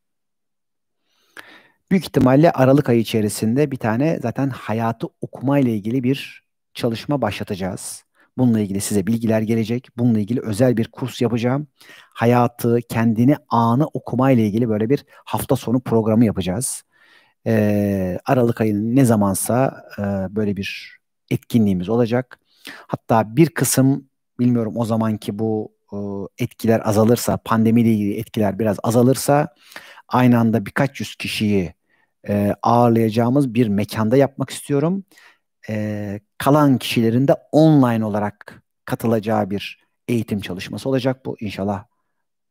Büyük ihtimalle Aralık ayı içerisinde bir tane zaten hayatı okuma ile ilgili bir çalışma başlatacağız. Bununla ilgili size bilgiler gelecek. Bununla ilgili özel bir kurs yapacağım. Hayatı, kendini, anı okumayla ilgili böyle bir hafta sonu programı yapacağız. E, Aralık ayının ne zamansa e, böyle bir etkinliğimiz olacak. Hatta bir kısım bilmiyorum o zamanki bu e, etkiler azalırsa, pandemiyle ilgili etkiler biraz azalırsa aynı anda birkaç yüz kişiyi e, ağırlayacağımız bir mekanda yapmak istiyorum e, kalan kişilerin de online olarak katılacağı bir eğitim çalışması olacak bu. inşallah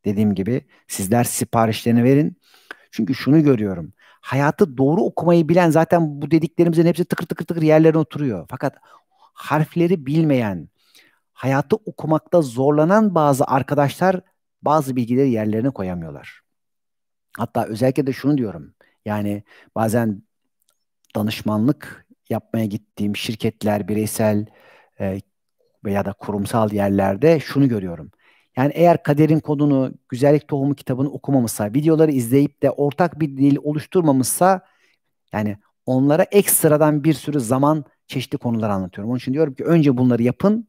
dediğim gibi sizler siparişlerini verin. Çünkü şunu görüyorum. Hayatı doğru okumayı bilen zaten bu dediklerimizin hepsi tıkır tıkır tıkır yerlerine oturuyor. Fakat harfleri bilmeyen, hayatı okumakta zorlanan bazı arkadaşlar bazı bilgileri yerlerine koyamıyorlar. Hatta özellikle de şunu diyorum. Yani bazen danışmanlık yapmaya gittiğim şirketler, bireysel e, veya da kurumsal yerlerde şunu görüyorum. Yani eğer Kaderin Kodunu, Güzellik Tohumu kitabını okumamışsa, videoları izleyip de ortak bir dil oluşturmamışsa yani onlara ekstradan bir sürü zaman çeşitli konular anlatıyorum. Onun için diyorum ki önce bunları yapın,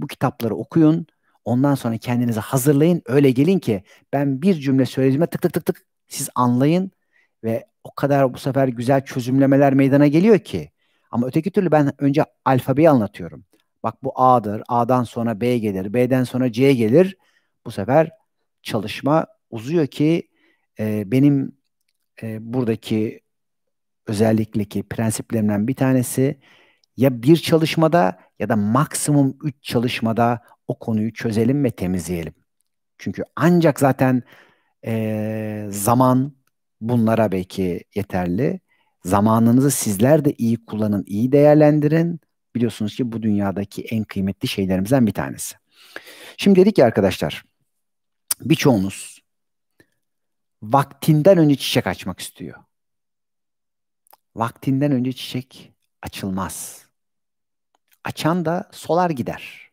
bu kitapları okuyun, ondan sonra kendinizi hazırlayın, öyle gelin ki ben bir cümle söylediğime tık tık tık tık siz anlayın ve o kadar bu sefer güzel çözümlemeler meydana geliyor ki. Ama öteki türlü ben önce alfabeyi anlatıyorum. Bak bu A'dır, A'dan sonra B gelir, B'den sonra C gelir. Bu sefer çalışma uzuyor ki e, benim e, buradaki özellikle ki prensiplerimden bir tanesi ya bir çalışmada ya da maksimum üç çalışmada o konuyu çözelim ve temizleyelim. Çünkü ancak zaten e, zaman bunlara belki yeterli. Zamanınızı sizler de iyi kullanın, iyi değerlendirin. Biliyorsunuz ki bu dünyadaki en kıymetli şeylerimizden bir tanesi. Şimdi dedik ki arkadaşlar birçoğunuz vaktinden önce çiçek açmak istiyor. Vaktinden önce çiçek açılmaz. Açan da solar gider.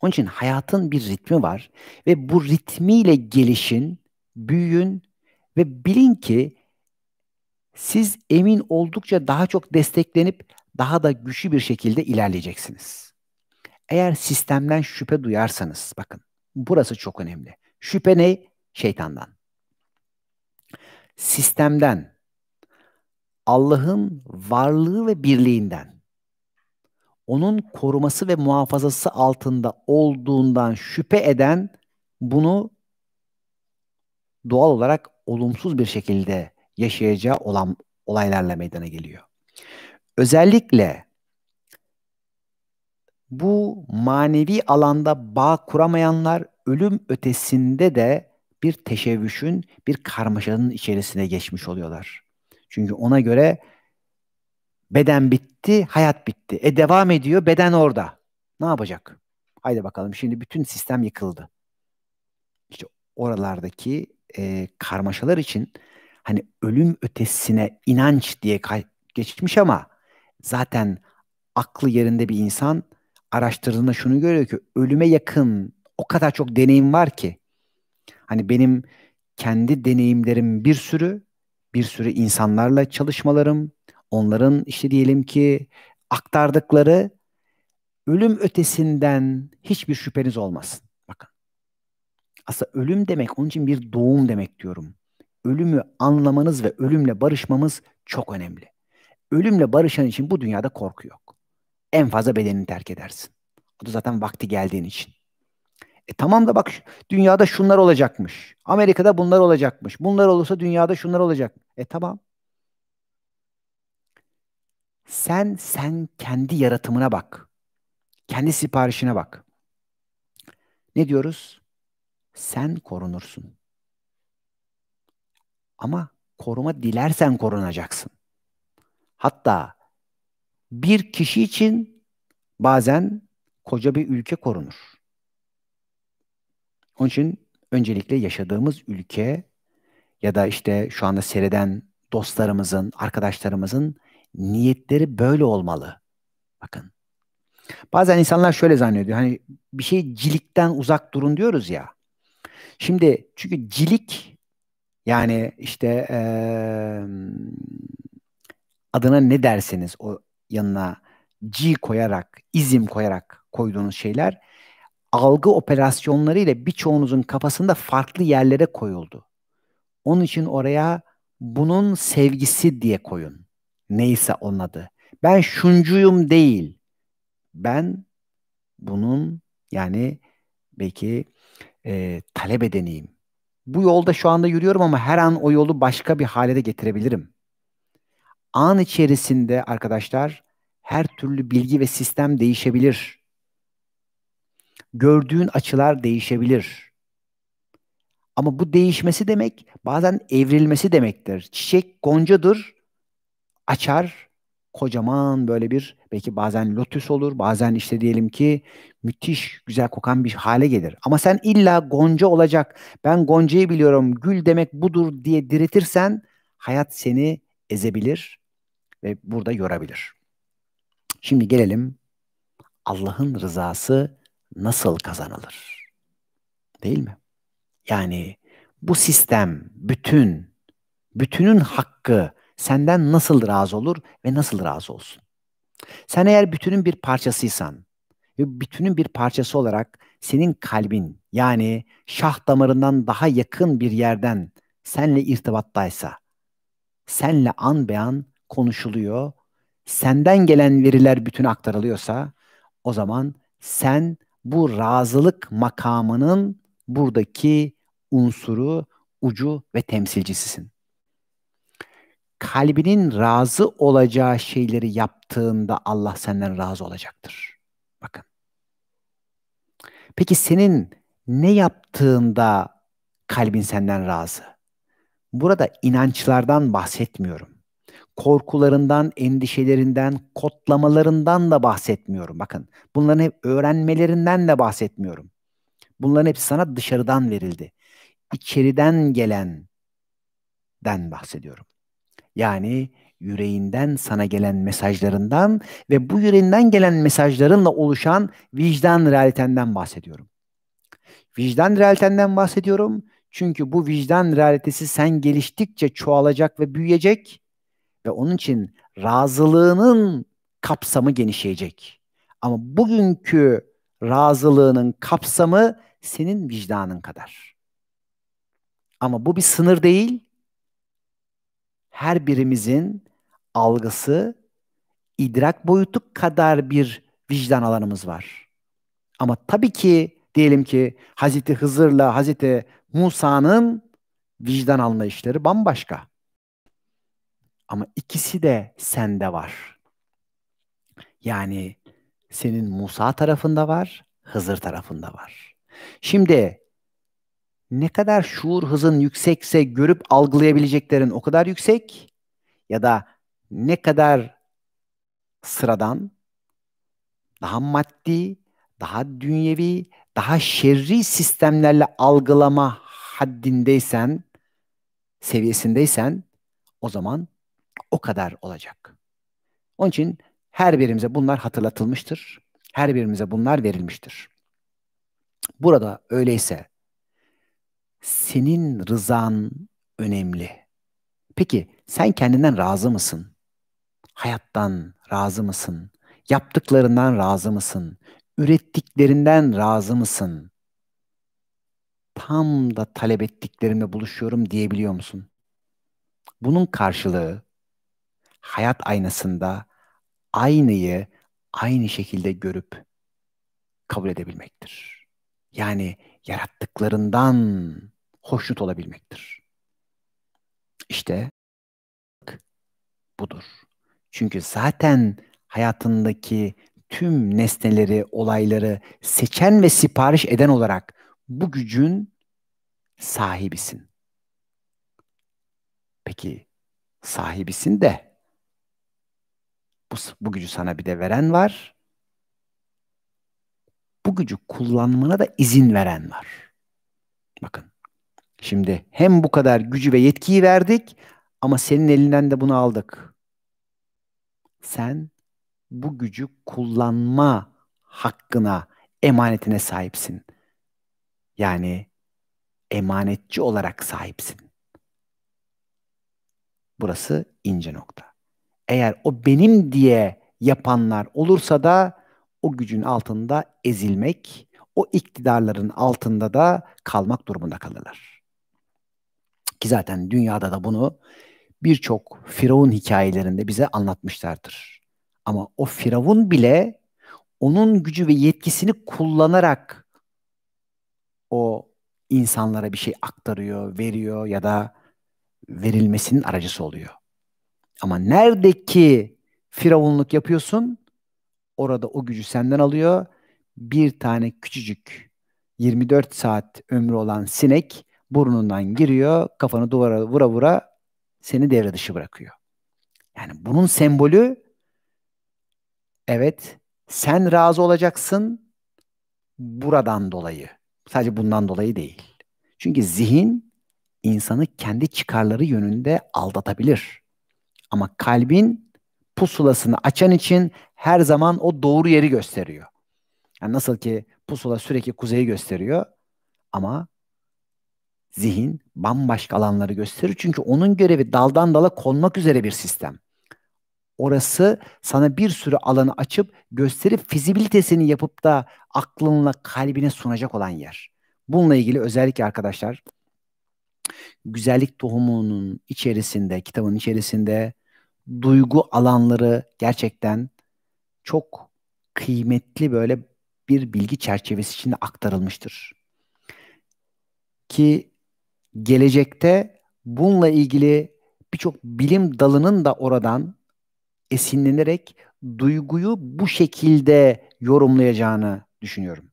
Onun için hayatın bir ritmi var ve bu ritmiyle gelişin, büyüyün ve bilin ki siz emin oldukça daha çok desteklenip daha da güçlü bir şekilde ilerleyeceksiniz. Eğer sistemden şüphe duyarsanız bakın burası çok önemli. Şüphe ne? Şeytandan. Sistemden, Allah'ın varlığı ve birliğinden, onun koruması ve muhafazası altında olduğundan şüphe eden bunu doğal olarak olumsuz bir şekilde yaşayacağı olan olaylarla meydana geliyor. Özellikle bu manevi alanda bağ kuramayanlar ölüm ötesinde de bir teşebbüsün, bir karmaşanın içerisine geçmiş oluyorlar. Çünkü ona göre beden bitti, hayat bitti. E devam ediyor, beden orada. Ne yapacak? Haydi bakalım şimdi bütün sistem yıkıldı. İşte oralardaki e, karmaşalar için hani ölüm ötesine inanç diye geçmiş ama zaten aklı yerinde bir insan araştırdığında şunu görüyor ki ölüme yakın o kadar çok deneyim var ki. Hani benim kendi deneyimlerim bir sürü, bir sürü insanlarla çalışmalarım, onların işte diyelim ki aktardıkları ölüm ötesinden hiçbir şüpheniz olmasın. Aslında ölüm demek onun için bir doğum demek diyorum. Ölümü anlamanız ve ölümle barışmamız çok önemli. Ölümle barışan için bu dünyada korku yok. En fazla bedenini terk edersin. O da zaten vakti geldiğin için. E tamam da bak dünyada şunlar olacakmış. Amerika'da bunlar olacakmış. Bunlar olursa dünyada şunlar olacak. E tamam. Sen sen kendi yaratımına bak. Kendi siparişine bak. Ne diyoruz? sen korunursun. Ama koruma dilersen korunacaksın. Hatta bir kişi için bazen koca bir ülke korunur. Onun için öncelikle yaşadığımız ülke ya da işte şu anda seyreden dostlarımızın, arkadaşlarımızın niyetleri böyle olmalı. Bakın. Bazen insanlar şöyle zannediyor. Hani bir şey cilikten uzak durun diyoruz ya. Şimdi çünkü cilik yani işte e, adına ne derseniz o yanına C koyarak, izim koyarak koyduğunuz şeyler algı operasyonlarıyla birçoğunuzun kafasında farklı yerlere koyuldu. Onun için oraya bunun sevgisi diye koyun. Neyse onun adı. Ben şuncuyum değil. Ben bunun yani belki e, talep edeneyim. Bu yolda şu anda yürüyorum ama her an o yolu başka bir hale de getirebilirim. An içerisinde arkadaşlar her türlü bilgi ve sistem değişebilir. Gördüğün açılar değişebilir. Ama bu değişmesi demek bazen evrilmesi demektir. Çiçek goncadır, açar, kocaman böyle bir belki bazen lotus olur bazen işte diyelim ki müthiş güzel kokan bir hale gelir. Ama sen illa gonca olacak ben goncayı biliyorum gül demek budur diye diretirsen hayat seni ezebilir ve burada yorabilir. Şimdi gelelim Allah'ın rızası nasıl kazanılır? Değil mi? Yani bu sistem bütün bütünün hakkı senden nasıl razı olur ve nasıl razı olsun. Sen eğer bütünün bir parçasıysan ve bütünün bir parçası olarak senin kalbin yani şah damarından daha yakın bir yerden senle irtibattaysa, senle an beyan konuşuluyor, senden gelen veriler bütün aktarılıyorsa o zaman sen bu razılık makamının buradaki unsuru, ucu ve temsilcisisin kalbinin razı olacağı şeyleri yaptığında Allah senden razı olacaktır. Bakın. Peki senin ne yaptığında kalbin senden razı? Burada inançlardan bahsetmiyorum. Korkularından, endişelerinden, kodlamalarından da bahsetmiyorum. Bakın bunların hep öğrenmelerinden de bahsetmiyorum. Bunların hepsi sana dışarıdan verildi. İçeriden gelenden bahsediyorum. Yani yüreğinden sana gelen mesajlarından ve bu yüreğinden gelen mesajlarınla oluşan vicdan realitenden bahsediyorum. Vicdan realitenden bahsediyorum. Çünkü bu vicdan realitesi sen geliştikçe çoğalacak ve büyüyecek ve onun için razılığının kapsamı genişleyecek. Ama bugünkü razılığının kapsamı senin vicdanın kadar. Ama bu bir sınır değil, her birimizin algısı idrak boyutu kadar bir vicdan alanımız var. Ama tabii ki diyelim ki Hazreti Hızır'la Hazreti Musa'nın vicdan anlayışları bambaşka. Ama ikisi de sende var. Yani senin Musa tarafında var, Hızır tarafında var. Şimdi ne kadar şuur hızın yüksekse görüp algılayabileceklerin o kadar yüksek ya da ne kadar sıradan, daha maddi, daha dünyevi, daha şerri sistemlerle algılama haddindeysen, seviyesindeysen o zaman o kadar olacak. Onun için her birimize bunlar hatırlatılmıştır. Her birimize bunlar verilmiştir. Burada öyleyse senin rızan önemli. Peki sen kendinden razı mısın? Hayattan razı mısın? Yaptıklarından razı mısın? Ürettiklerinden razı mısın? Tam da talep ettiklerimle buluşuyorum diyebiliyor musun? Bunun karşılığı hayat aynasında aynıyı aynı şekilde görüp kabul edebilmektir. Yani yarattıklarından hoşnut olabilmektir. İşte budur. Çünkü zaten hayatındaki tüm nesneleri, olayları seçen ve sipariş eden olarak bu gücün sahibisin. Peki sahibisin de bu, bu gücü sana bir de veren var. Bu gücü kullanmana da izin veren var. Bakın Şimdi hem bu kadar gücü ve yetkiyi verdik ama senin elinden de bunu aldık. Sen bu gücü kullanma hakkına, emanetine sahipsin. Yani emanetçi olarak sahipsin. Burası ince nokta. Eğer o benim diye yapanlar olursa da o gücün altında ezilmek, o iktidarların altında da kalmak durumunda kalırlar. Ki zaten dünyada da bunu birçok firavun hikayelerinde bize anlatmışlardır. Ama o firavun bile onun gücü ve yetkisini kullanarak o insanlara bir şey aktarıyor, veriyor ya da verilmesinin aracısı oluyor. Ama nerede ki firavunluk yapıyorsun, orada o gücü senden alıyor. Bir tane küçücük 24 saat ömrü olan sinek burnundan giriyor, kafanı duvara vura vura seni devre dışı bırakıyor. Yani bunun sembolü evet sen razı olacaksın buradan dolayı. Sadece bundan dolayı değil. Çünkü zihin insanı kendi çıkarları yönünde aldatabilir. Ama kalbin pusulasını açan için her zaman o doğru yeri gösteriyor. Yani nasıl ki pusula sürekli kuzeyi gösteriyor ama zihin bambaşka alanları gösterir. Çünkü onun görevi daldan dala konmak üzere bir sistem. Orası sana bir sürü alanı açıp gösterip fizibilitesini yapıp da aklınla kalbine sunacak olan yer. Bununla ilgili özellikle arkadaşlar güzellik tohumunun içerisinde, kitabın içerisinde duygu alanları gerçekten çok kıymetli böyle bir bilgi çerçevesi içinde aktarılmıştır. Ki gelecekte bununla ilgili birçok bilim dalının da oradan esinlenerek duyguyu bu şekilde yorumlayacağını düşünüyorum.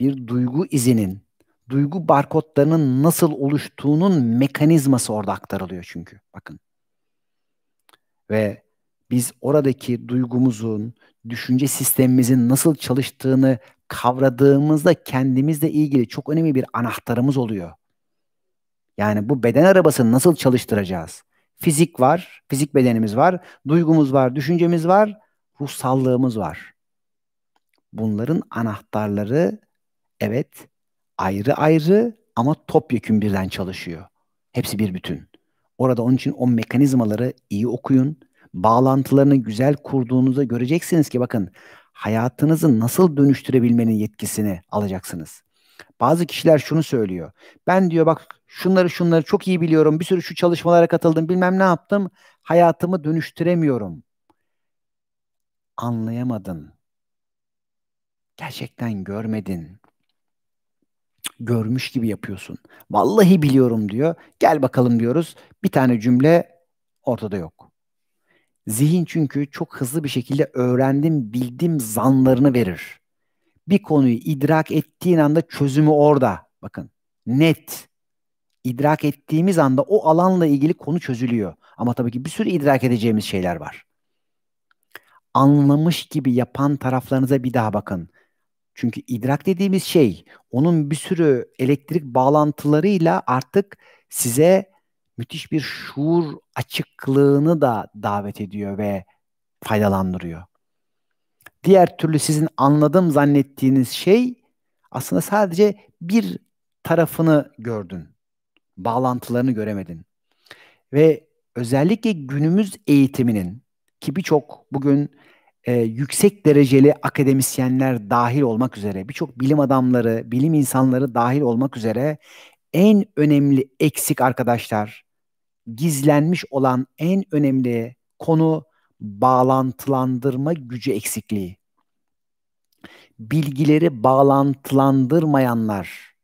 Bir duygu izinin, duygu barkodlarının nasıl oluştuğunun mekanizması orada aktarılıyor çünkü. Bakın. Ve biz oradaki duygumuzun, düşünce sistemimizin nasıl çalıştığını kavradığımızda kendimizle ilgili çok önemli bir anahtarımız oluyor. Yani bu beden arabasını nasıl çalıştıracağız? Fizik var, fizik bedenimiz var, duygumuz var, düşüncemiz var, ruhsallığımız var. Bunların anahtarları evet ayrı ayrı ama topyekün birden çalışıyor. Hepsi bir bütün. Orada onun için o mekanizmaları iyi okuyun. Bağlantılarını güzel kurduğunuzda göreceksiniz ki bakın hayatınızı nasıl dönüştürebilmenin yetkisini alacaksınız. Bazı kişiler şunu söylüyor. Ben diyor bak şunları şunları çok iyi biliyorum. Bir sürü şu çalışmalara katıldım. Bilmem ne yaptım. Hayatımı dönüştüremiyorum. Anlayamadın. Gerçekten görmedin. Görmüş gibi yapıyorsun. Vallahi biliyorum diyor. Gel bakalım diyoruz. Bir tane cümle ortada yok. Zihin çünkü çok hızlı bir şekilde öğrendim, bildim zanlarını verir. Bir konuyu idrak ettiğin anda çözümü orada. Bakın net. İdrak ettiğimiz anda o alanla ilgili konu çözülüyor. Ama tabii ki bir sürü idrak edeceğimiz şeyler var. Anlamış gibi yapan taraflarınıza bir daha bakın. Çünkü idrak dediğimiz şey onun bir sürü elektrik bağlantılarıyla artık size müthiş bir şuur açıklığını da davet ediyor ve faydalandırıyor. Diğer türlü sizin anladım zannettiğiniz şey aslında sadece bir tarafını gördün. Bağlantılarını göremedin. Ve özellikle günümüz eğitiminin ki birçok bugün e, yüksek dereceli akademisyenler dahil olmak üzere birçok bilim adamları, bilim insanları dahil olmak üzere en önemli eksik arkadaşlar, gizlenmiş olan en önemli konu bağlantılandırma gücü eksikliği. Bilgileri bağlantılandırmayanlar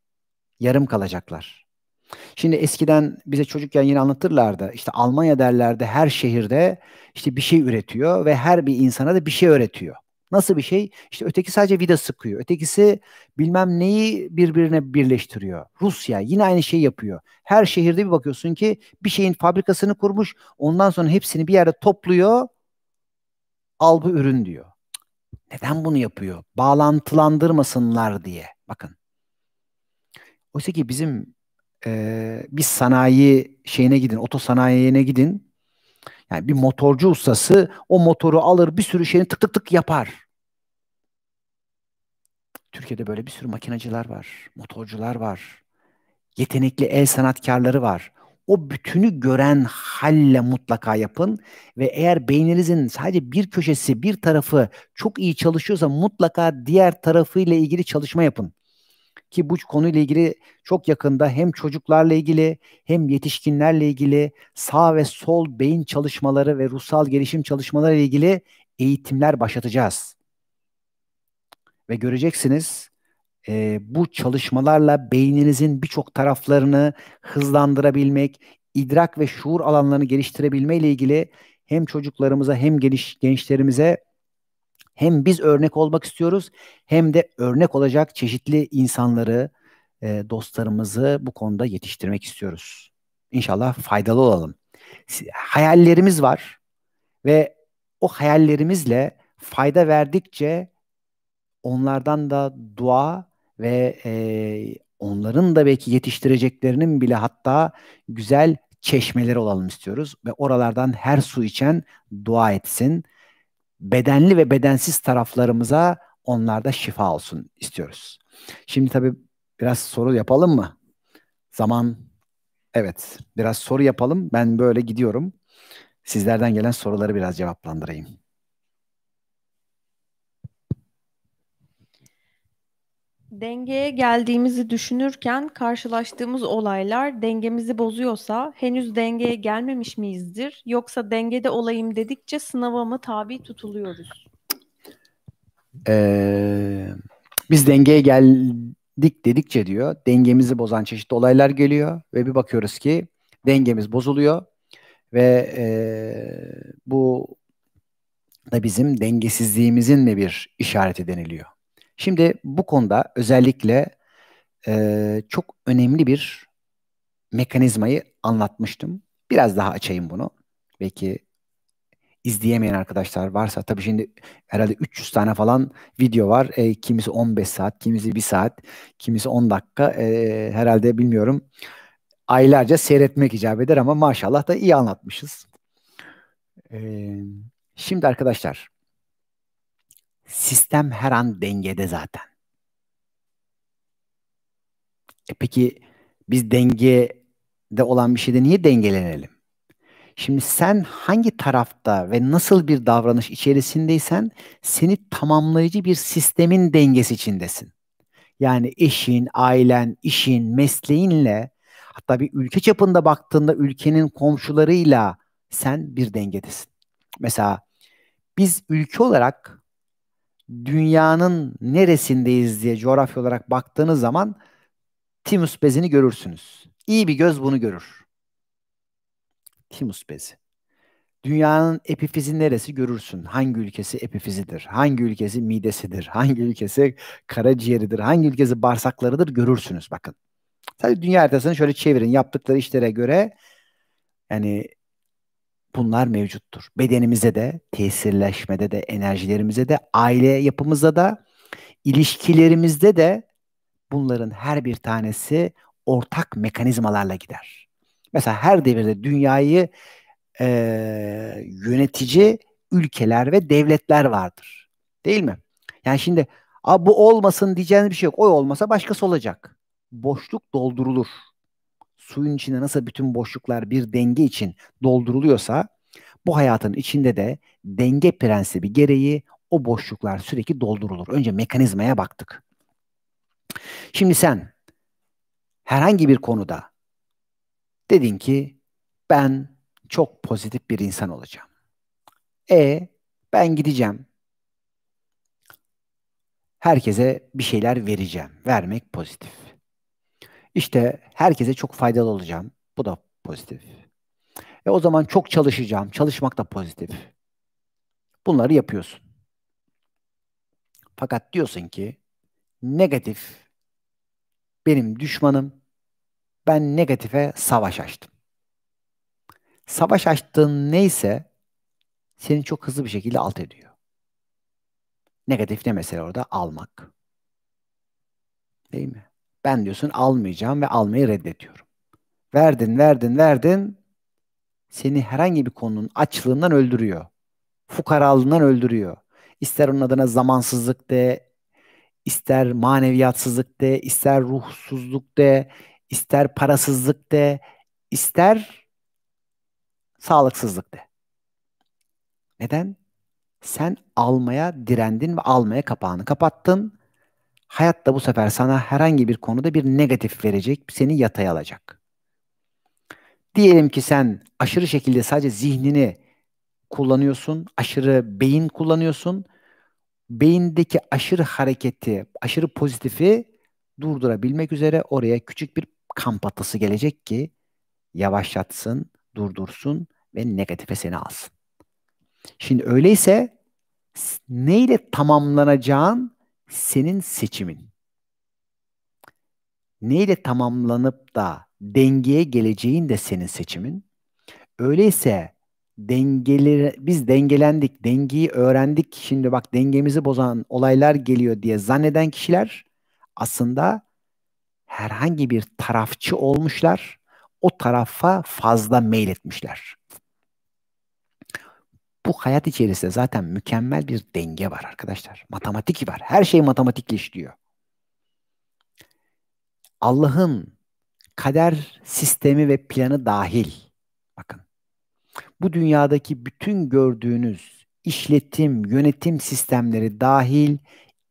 yarım kalacaklar. Şimdi eskiden bize çocukken yine anlatırlardı. İşte Almanya derlerdi her şehirde işte bir şey üretiyor ve her bir insana da bir şey öğretiyor. Nasıl bir şey? İşte öteki sadece vida sıkıyor. Ötekisi bilmem neyi birbirine birleştiriyor. Rusya yine aynı şeyi yapıyor. Her şehirde bir bakıyorsun ki bir şeyin fabrikasını kurmuş. Ondan sonra hepsini bir yerde topluyor. Al bu ürün diyor. Neden bunu yapıyor? Bağlantılandırmasınlar diye. Bakın. Oysa ki bizim e, biz sanayi şeyine gidin, oto sanayine gidin. Yani bir motorcu ustası o motoru alır bir sürü şeyini tık tık tık yapar. Türkiye'de böyle bir sürü makinacılar var, motorcular var. Yetenekli el sanatkarları var. O bütünü gören halle mutlaka yapın ve eğer beyninizin sadece bir köşesi, bir tarafı çok iyi çalışıyorsa mutlaka diğer tarafıyla ilgili çalışma yapın ki bu konuyla ilgili çok yakında hem çocuklarla ilgili hem yetişkinlerle ilgili sağ ve sol beyin çalışmaları ve ruhsal gelişim çalışmaları ile ilgili eğitimler başlatacağız. Ve göreceksiniz e, bu çalışmalarla beyninizin birçok taraflarını hızlandırabilmek, idrak ve şuur alanlarını geliştirebilme ile ilgili hem çocuklarımıza hem geniş, gençlerimize hem biz örnek olmak istiyoruz hem de örnek olacak çeşitli insanları, e, dostlarımızı bu konuda yetiştirmek istiyoruz. İnşallah faydalı olalım. Hayallerimiz var ve o hayallerimizle fayda verdikçe onlardan da dua ve e, onların da belki yetiştireceklerinin bile hatta güzel çeşmeleri olalım istiyoruz ve oralardan her su içen dua etsin bedenli ve bedensiz taraflarımıza onlarda şifa olsun istiyoruz. Şimdi tabii biraz soru yapalım mı? Zaman evet biraz soru yapalım. Ben böyle gidiyorum. Sizlerden gelen soruları biraz cevaplandırayım. Dengeye geldiğimizi düşünürken karşılaştığımız olaylar dengemizi bozuyorsa henüz dengeye gelmemiş miyizdir? Yoksa dengede olayım dedikçe sınava mı tabi tutuluyoruz? Ee, biz dengeye geldik dedikçe diyor dengemizi bozan çeşitli olaylar geliyor ve bir bakıyoruz ki dengemiz bozuluyor ve e, bu da bizim dengesizliğimizin mi bir işareti deniliyor. Şimdi bu konuda özellikle e, çok önemli bir mekanizmayı anlatmıştım. Biraz daha açayım bunu. Belki izleyemeyen arkadaşlar varsa tabii şimdi herhalde 300 tane falan video var. E, kimisi 15 saat, kimisi 1 saat, kimisi 10 dakika. E, herhalde bilmiyorum aylarca seyretmek icap eder ama maşallah da iyi anlatmışız. E, şimdi arkadaşlar Sistem her an dengede zaten. E peki biz dengede olan bir şeyde niye dengelenelim? Şimdi sen hangi tarafta ve nasıl bir davranış içerisindeysen seni tamamlayıcı bir sistemin dengesi içindesin. Yani eşin, ailen, işin, mesleğinle hatta bir ülke çapında baktığında ülkenin komşularıyla sen bir dengedesin. Mesela biz ülke olarak dünyanın neresindeyiz diye coğrafya olarak baktığınız zaman timus bezini görürsünüz. İyi bir göz bunu görür. Timus bezi. Dünyanın epifizi neresi görürsün? Hangi ülkesi epifizidir? Hangi ülkesi midesidir? Hangi ülkesi karaciğeridir? Hangi ülkesi bağırsaklarıdır? Görürsünüz bakın. Sadece dünya haritasını şöyle çevirin. Yaptıkları işlere göre yani bunlar mevcuttur. Bedenimize de, tesirleşmede de, enerjilerimize de, aile yapımızda da, ilişkilerimizde de bunların her bir tanesi ortak mekanizmalarla gider. Mesela her devirde dünyayı e, yönetici ülkeler ve devletler vardır. Değil mi? Yani şimdi A, bu olmasın diyeceğiniz bir şey yok. O olmasa başkası olacak. Boşluk doldurulur suyun içinde nasıl bütün boşluklar bir denge için dolduruluyorsa bu hayatın içinde de denge prensibi gereği o boşluklar sürekli doldurulur. Önce mekanizmaya baktık. Şimdi sen herhangi bir konuda dedin ki ben çok pozitif bir insan olacağım. E ben gideceğim. Herkese bir şeyler vereceğim. Vermek pozitif. İşte herkese çok faydalı olacağım. Bu da pozitif. E o zaman çok çalışacağım. Çalışmak da pozitif. Bunları yapıyorsun. Fakat diyorsun ki negatif benim düşmanım. Ben negatife savaş açtım. Savaş açtığın neyse seni çok hızlı bir şekilde alt ediyor. Negatif ne mesela orada? Almak. Değil mi? Ben diyorsun almayacağım ve almayı reddediyorum. Verdin, verdin, verdin. Seni herhangi bir konunun açlığından öldürüyor. Fukaralığından öldürüyor. İster onun adına zamansızlık de, ister maneviyatsızlık de, ister ruhsuzluk de, ister parasızlık de, ister sağlıksızlık de. Neden? Sen almaya direndin ve almaya kapağını kapattın Hayat da bu sefer sana herhangi bir konuda bir negatif verecek, seni yataya alacak. Diyelim ki sen aşırı şekilde sadece zihnini kullanıyorsun, aşırı beyin kullanıyorsun. Beyindeki aşırı hareketi, aşırı pozitifi durdurabilmek üzere oraya küçük bir kamp atası gelecek ki yavaşlatsın, durdursun ve negatife seni alsın. Şimdi öyleyse neyle tamamlanacağın senin seçimin neyle tamamlanıp da dengeye geleceğin de senin seçimin. Öyleyse dengeleri biz dengelendik, dengeyi öğrendik. Şimdi bak dengemizi bozan olaylar geliyor diye zanneden kişiler aslında herhangi bir tarafçı olmuşlar. O tarafa fazla meyletmişler. Bu hayat içerisinde zaten mükemmel bir denge var arkadaşlar. Matematik var. Her şey matematikle işliyor. Allah'ın kader sistemi ve planı dahil. Bakın. Bu dünyadaki bütün gördüğünüz işletim, yönetim sistemleri dahil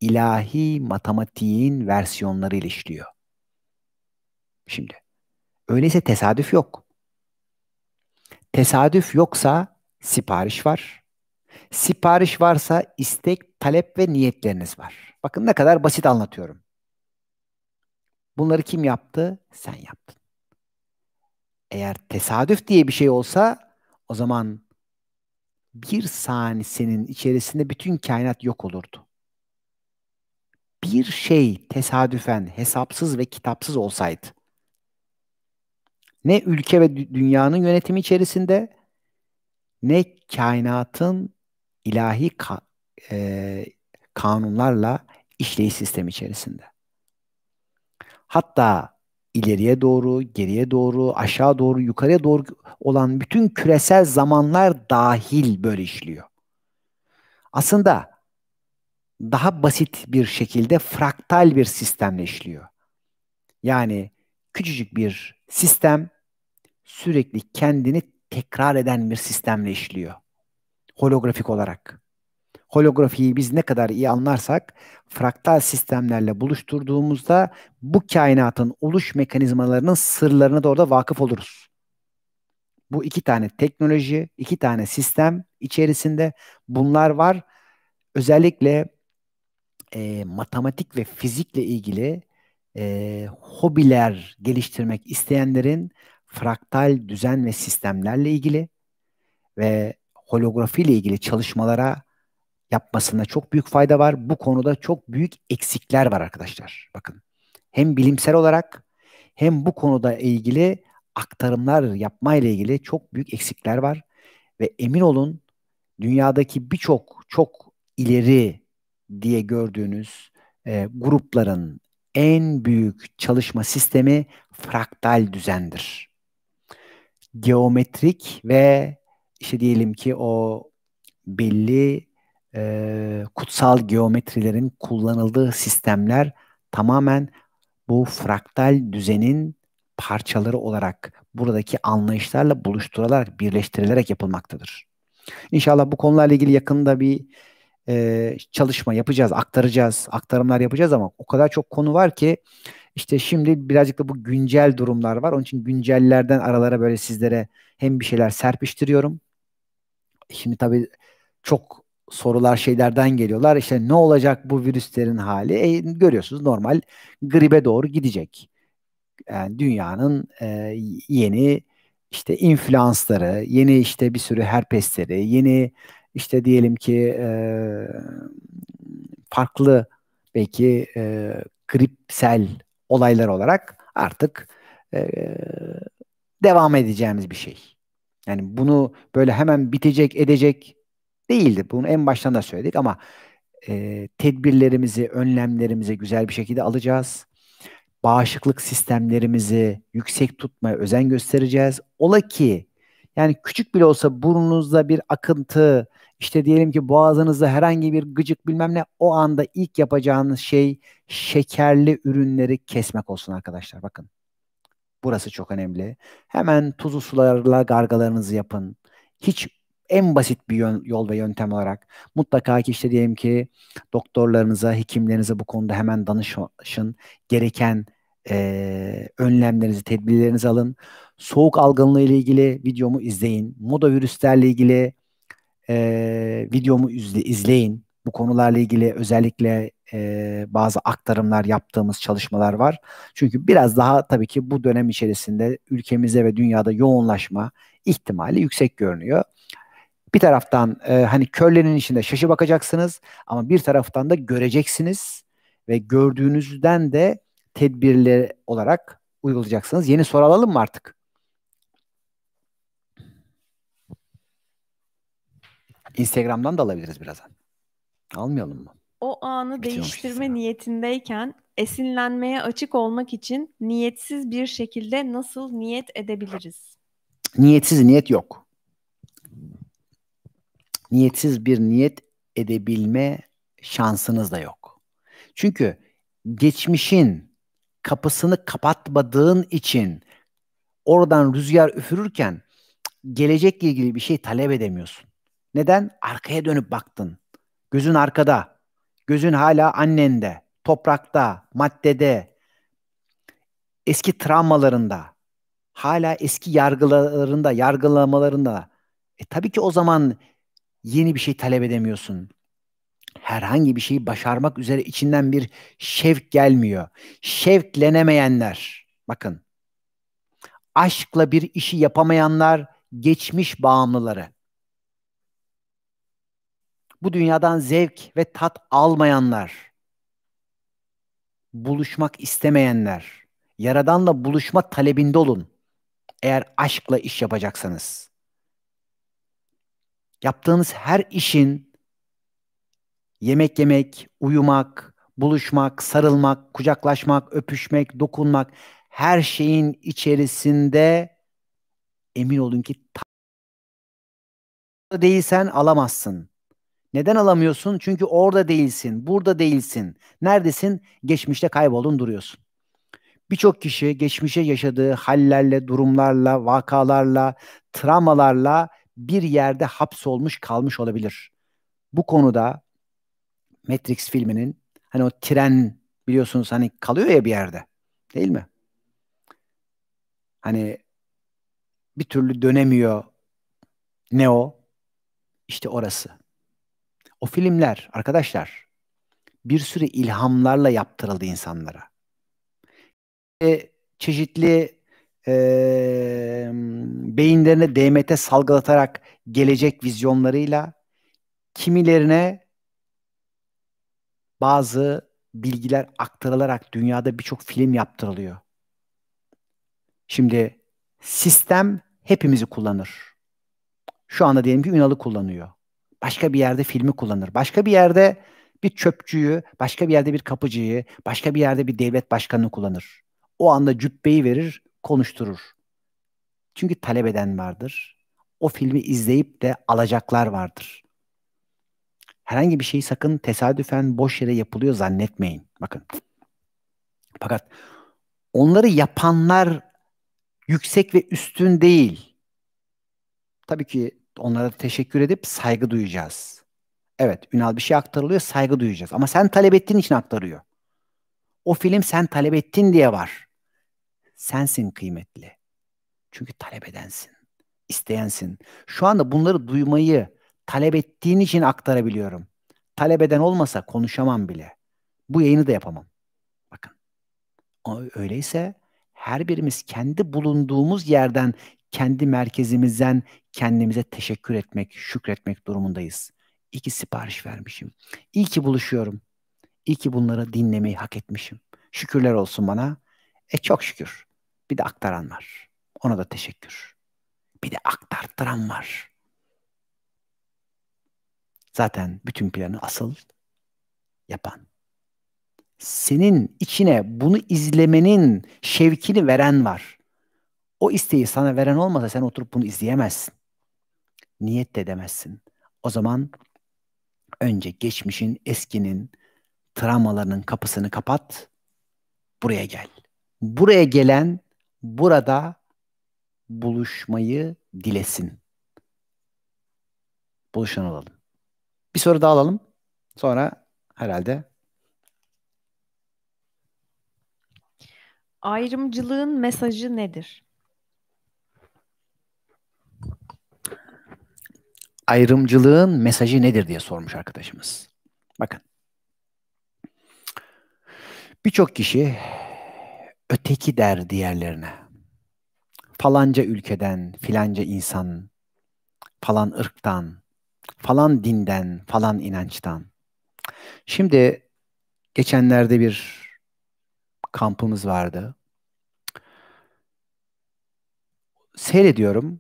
ilahi matematiğin versiyonları ile işliyor. Şimdi öyleyse tesadüf yok. Tesadüf yoksa sipariş var. Sipariş varsa istek, talep ve niyetleriniz var. Bakın ne kadar basit anlatıyorum. Bunları kim yaptı? Sen yaptın. Eğer tesadüf diye bir şey olsa o zaman bir saniyenin içerisinde bütün kainat yok olurdu. Bir şey tesadüfen hesapsız ve kitapsız olsaydı ne ülke ve dünyanın yönetimi içerisinde ne kainatın ilahi ka e, kanunlarla işleyiş sistem içerisinde. Hatta ileriye doğru, geriye doğru, aşağı doğru, yukarıya doğru olan bütün küresel zamanlar dahil böyle işliyor. Aslında daha basit bir şekilde fraktal bir sistemle işliyor. Yani küçücük bir sistem sürekli kendini tekrar eden bir sistemle işliyor. Holografik olarak. Holografiyi biz ne kadar iyi anlarsak fraktal sistemlerle buluşturduğumuzda bu kainatın oluş mekanizmalarının sırlarına da orada vakıf oluruz. Bu iki tane teknoloji, iki tane sistem içerisinde bunlar var. Özellikle e, matematik ve fizikle ilgili e, hobiler geliştirmek isteyenlerin fraktal düzen ve sistemlerle ilgili ve holografi ile ilgili çalışmalara yapmasında çok büyük fayda var. Bu konuda çok büyük eksikler var arkadaşlar. Bakın hem bilimsel olarak hem bu konuda ilgili aktarımlar yapma ile ilgili çok büyük eksikler var ve emin olun dünyadaki birçok çok ileri diye gördüğünüz e, grupların en büyük çalışma sistemi fraktal düzendir geometrik ve işte diyelim ki o belli e, kutsal geometrilerin kullanıldığı sistemler tamamen bu fraktal düzenin parçaları olarak buradaki anlayışlarla buluşturularak, birleştirilerek yapılmaktadır. İnşallah bu konularla ilgili yakında bir e, çalışma yapacağız, aktaracağız, aktarımlar yapacağız ama o kadar çok konu var ki işte şimdi birazcık da bu güncel durumlar var. Onun için güncellerden aralara böyle sizlere hem bir şeyler serpiştiriyorum. Şimdi tabii çok sorular şeylerden geliyorlar. İşte ne olacak bu virüslerin hali? E, görüyorsunuz normal gribe doğru gidecek. Yani dünyanın e, yeni işte influansları, yeni işte bir sürü herpesleri, yeni işte diyelim ki e, farklı belki e, gripsel olaylar olarak artık e, devam edeceğimiz bir şey. Yani bunu böyle hemen bitecek edecek değildi. Bunu en baştan da söyledik ama e, tedbirlerimizi, önlemlerimizi güzel bir şekilde alacağız. Bağışıklık sistemlerimizi yüksek tutmaya özen göstereceğiz. Ola ki yani küçük bile olsa burnunuzda bir akıntı, işte diyelim ki boğazınızda herhangi bir gıcık bilmem ne o anda ilk yapacağınız şey şekerli ürünleri kesmek olsun arkadaşlar bakın. Burası çok önemli. Hemen tuzlu sularla gargalarınızı yapın. Hiç en basit bir yol ve yöntem olarak mutlaka ki işte diyelim ki doktorlarınıza, hekimlerinize bu konuda hemen danışın. Gereken e, önlemlerinizi, tedbirlerinizi alın. Soğuk algınlığı ile ilgili videomu izleyin. Moda virüslerle ilgili e, videomu izle, izleyin. Bu konularla ilgili özellikle e, bazı aktarımlar yaptığımız çalışmalar var. Çünkü biraz daha tabii ki bu dönem içerisinde ülkemize ve dünyada yoğunlaşma ihtimali yüksek görünüyor. Bir taraftan e, hani körlerin içinde şaşı bakacaksınız ama bir taraftan da göreceksiniz ve gördüğünüzden de tedbirli olarak uygulayacaksınız. Yeni soru alalım mı artık? Instagram'dan da alabiliriz birazdan. Almayalım mı? O anı Bitiyormuş değiştirme Instagram. niyetindeyken esinlenmeye açık olmak için niyetsiz bir şekilde nasıl niyet edebiliriz? Niyetsiz niyet yok. Niyetsiz bir niyet edebilme şansınız da yok. Çünkü geçmişin kapısını kapatmadığın için oradan rüzgar üfürürken gelecekle ilgili bir şey talep edemiyorsun. Neden? Arkaya dönüp baktın. Gözün arkada. Gözün hala annende, toprakta, maddede, eski travmalarında, hala eski yargılarında, yargılamalarında. E tabii ki o zaman yeni bir şey talep edemiyorsun. Herhangi bir şeyi başarmak üzere içinden bir şevk gelmiyor. Şevklenemeyenler, bakın. Aşkla bir işi yapamayanlar geçmiş bağımlıları bu dünyadan zevk ve tat almayanlar, buluşmak istemeyenler, Yaradan'la buluşma talebinde olun. Eğer aşkla iş yapacaksanız. Yaptığınız her işin yemek yemek, uyumak, buluşmak, sarılmak, kucaklaşmak, öpüşmek, dokunmak her şeyin içerisinde emin olun ki değilsen alamazsın. Neden alamıyorsun? Çünkü orada değilsin, burada değilsin. Neredesin? Geçmişte kayboldun duruyorsun. Birçok kişi geçmişe yaşadığı hallerle, durumlarla, vakalarla, travmalarla bir yerde hapsolmuş kalmış olabilir. Bu konuda Matrix filminin hani o tren biliyorsunuz hani kalıyor ya bir yerde değil mi? Hani bir türlü dönemiyor Neo işte orası. O filmler arkadaşlar bir sürü ilhamlarla yaptırıldı insanlara. E, çeşitli e, beyinlerine DMT salgılatarak gelecek vizyonlarıyla kimilerine bazı bilgiler aktarılarak dünyada birçok film yaptırılıyor. Şimdi sistem hepimizi kullanır. Şu anda diyelim ki Ünal'ı kullanıyor başka bir yerde filmi kullanır. Başka bir yerde bir çöpçüyü, başka bir yerde bir kapıcıyı, başka bir yerde bir devlet başkanını kullanır. O anda cübbeyi verir, konuşturur. Çünkü talep eden vardır. O filmi izleyip de alacaklar vardır. Herhangi bir şeyi sakın tesadüfen boş yere yapılıyor zannetmeyin. Bakın. Fakat onları yapanlar yüksek ve üstün değil. Tabii ki Onlara teşekkür edip saygı duyacağız. Evet Ünal bir şey aktarılıyor saygı duyacağız. Ama sen talep ettiğin için aktarıyor. O film sen talep ettin diye var. Sensin kıymetli. Çünkü talep edensin. isteyensin. Şu anda bunları duymayı talep ettiğin için aktarabiliyorum. Talep eden olmasa konuşamam bile. Bu yayını da yapamam. Bakın. Öyleyse her birimiz kendi bulunduğumuz yerden, kendi merkezimizden, kendimize teşekkür etmek, şükretmek durumundayız. İyi ki sipariş vermişim. İyi ki buluşuyorum. İyi ki bunları dinlemeyi hak etmişim. Şükürler olsun bana. E çok şükür. Bir de aktaran var. Ona da teşekkür. Bir de aktartıran var. Zaten bütün planı asıl yapan. Senin içine bunu izlemenin şevkini veren var. O isteği sana veren olmasa sen oturup bunu izleyemezsin niyet de edemezsin. O zaman önce geçmişin, eskinin, travmalarının kapısını kapat. Buraya gel. Buraya gelen burada buluşmayı dilesin. Buluşan olalım. Bir soru daha alalım. Sonra herhalde ayrımcılığın mesajı nedir? ayrımcılığın mesajı nedir diye sormuş arkadaşımız. Bakın. Birçok kişi öteki der diğerlerine. Falanca ülkeden, filanca insan, falan ırktan, falan dinden, falan inançtan. Şimdi geçenlerde bir kampımız vardı. Seyrediyorum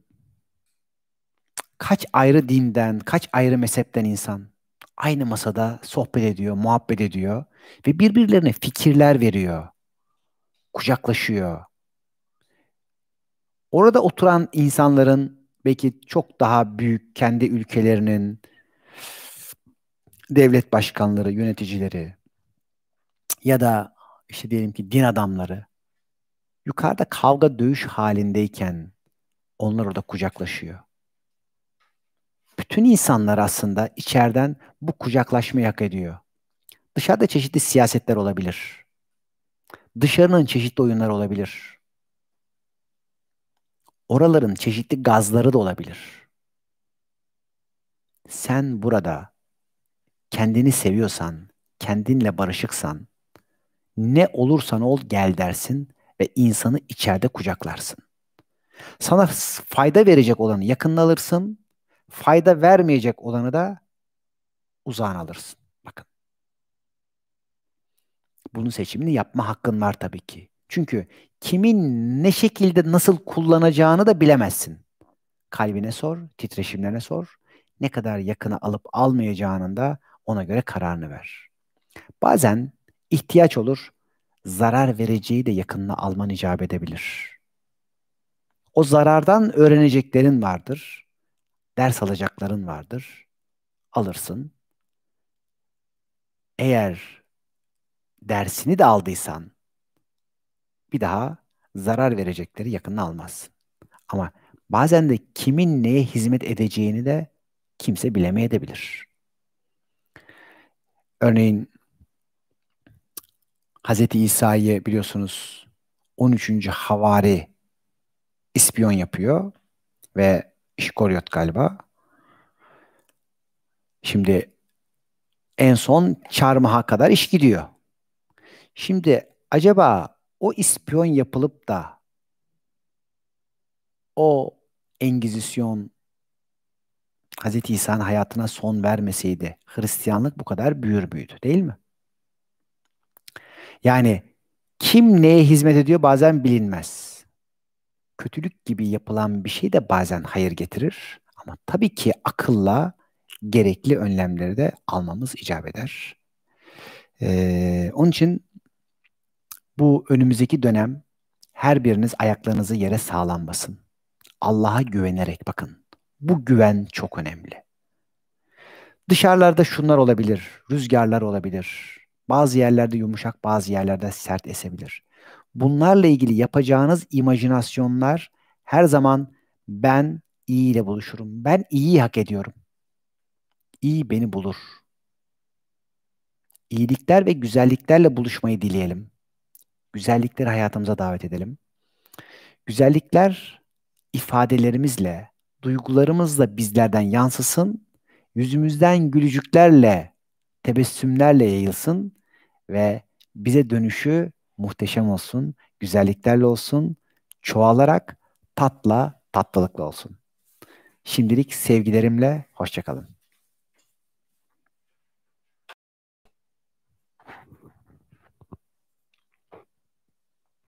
kaç ayrı dinden, kaç ayrı mezhepten insan aynı masada sohbet ediyor, muhabbet ediyor ve birbirlerine fikirler veriyor. Kucaklaşıyor. Orada oturan insanların belki çok daha büyük kendi ülkelerinin devlet başkanları, yöneticileri ya da işte diyelim ki din adamları yukarıda kavga dövüş halindeyken onlar orada kucaklaşıyor bütün insanlar aslında içeriden bu kucaklaşma hak ediyor. Dışarıda çeşitli siyasetler olabilir. Dışarının çeşitli oyunlar olabilir. Oraların çeşitli gazları da olabilir. Sen burada kendini seviyorsan, kendinle barışıksan, ne olursan ol gel dersin ve insanı içeride kucaklarsın. Sana fayda verecek olanı yakınına alırsın, fayda vermeyecek olanı da uzağına alırsın. Bakın. Bunun seçimini yapma hakkın var tabii ki. Çünkü kimin ne şekilde nasıl kullanacağını da bilemezsin. Kalbine sor, titreşimlerine sor. Ne kadar yakını alıp almayacağının da ona göre kararını ver. Bazen ihtiyaç olur, zarar vereceği de yakınına alman icap edebilir. O zarardan öğreneceklerin vardır. Ders alacakların vardır. Alırsın. Eğer dersini de aldıysan bir daha zarar verecekleri yakınına almazsın. Ama bazen de kimin neye hizmet edeceğini de kimse bilemeyebilir. Örneğin Hz. İsa'yı biliyorsunuz 13. havari ispiyon yapıyor ve İşkoryot galiba. Şimdi en son çarmıha kadar iş gidiyor. Şimdi acaba o ispiyon yapılıp da o Engizisyon Hz. İsa'nın hayatına son vermeseydi Hristiyanlık bu kadar büyür büyüdü değil mi? Yani kim neye hizmet ediyor bazen bilinmez kötülük gibi yapılan bir şey de bazen hayır getirir. Ama tabii ki akılla gerekli önlemleri de almamız icap eder. Ee, onun için bu önümüzdeki dönem her biriniz ayaklarınızı yere sağlam basın. Allah'a güvenerek bakın. Bu güven çok önemli. Dışarılarda şunlar olabilir, rüzgarlar olabilir. Bazı yerlerde yumuşak, bazı yerlerde sert esebilir bunlarla ilgili yapacağınız imajinasyonlar her zaman ben iyi ile buluşurum. Ben iyiyi hak ediyorum. İyi beni bulur. İyilikler ve güzelliklerle buluşmayı dileyelim. Güzellikleri hayatımıza davet edelim. Güzellikler ifadelerimizle, duygularımızla bizlerden yansısın. Yüzümüzden gülücüklerle, tebessümlerle yayılsın ve bize dönüşü muhteşem olsun, güzelliklerle olsun, çoğalarak tatla, tatlılıkla olsun. Şimdilik sevgilerimle hoşçakalın.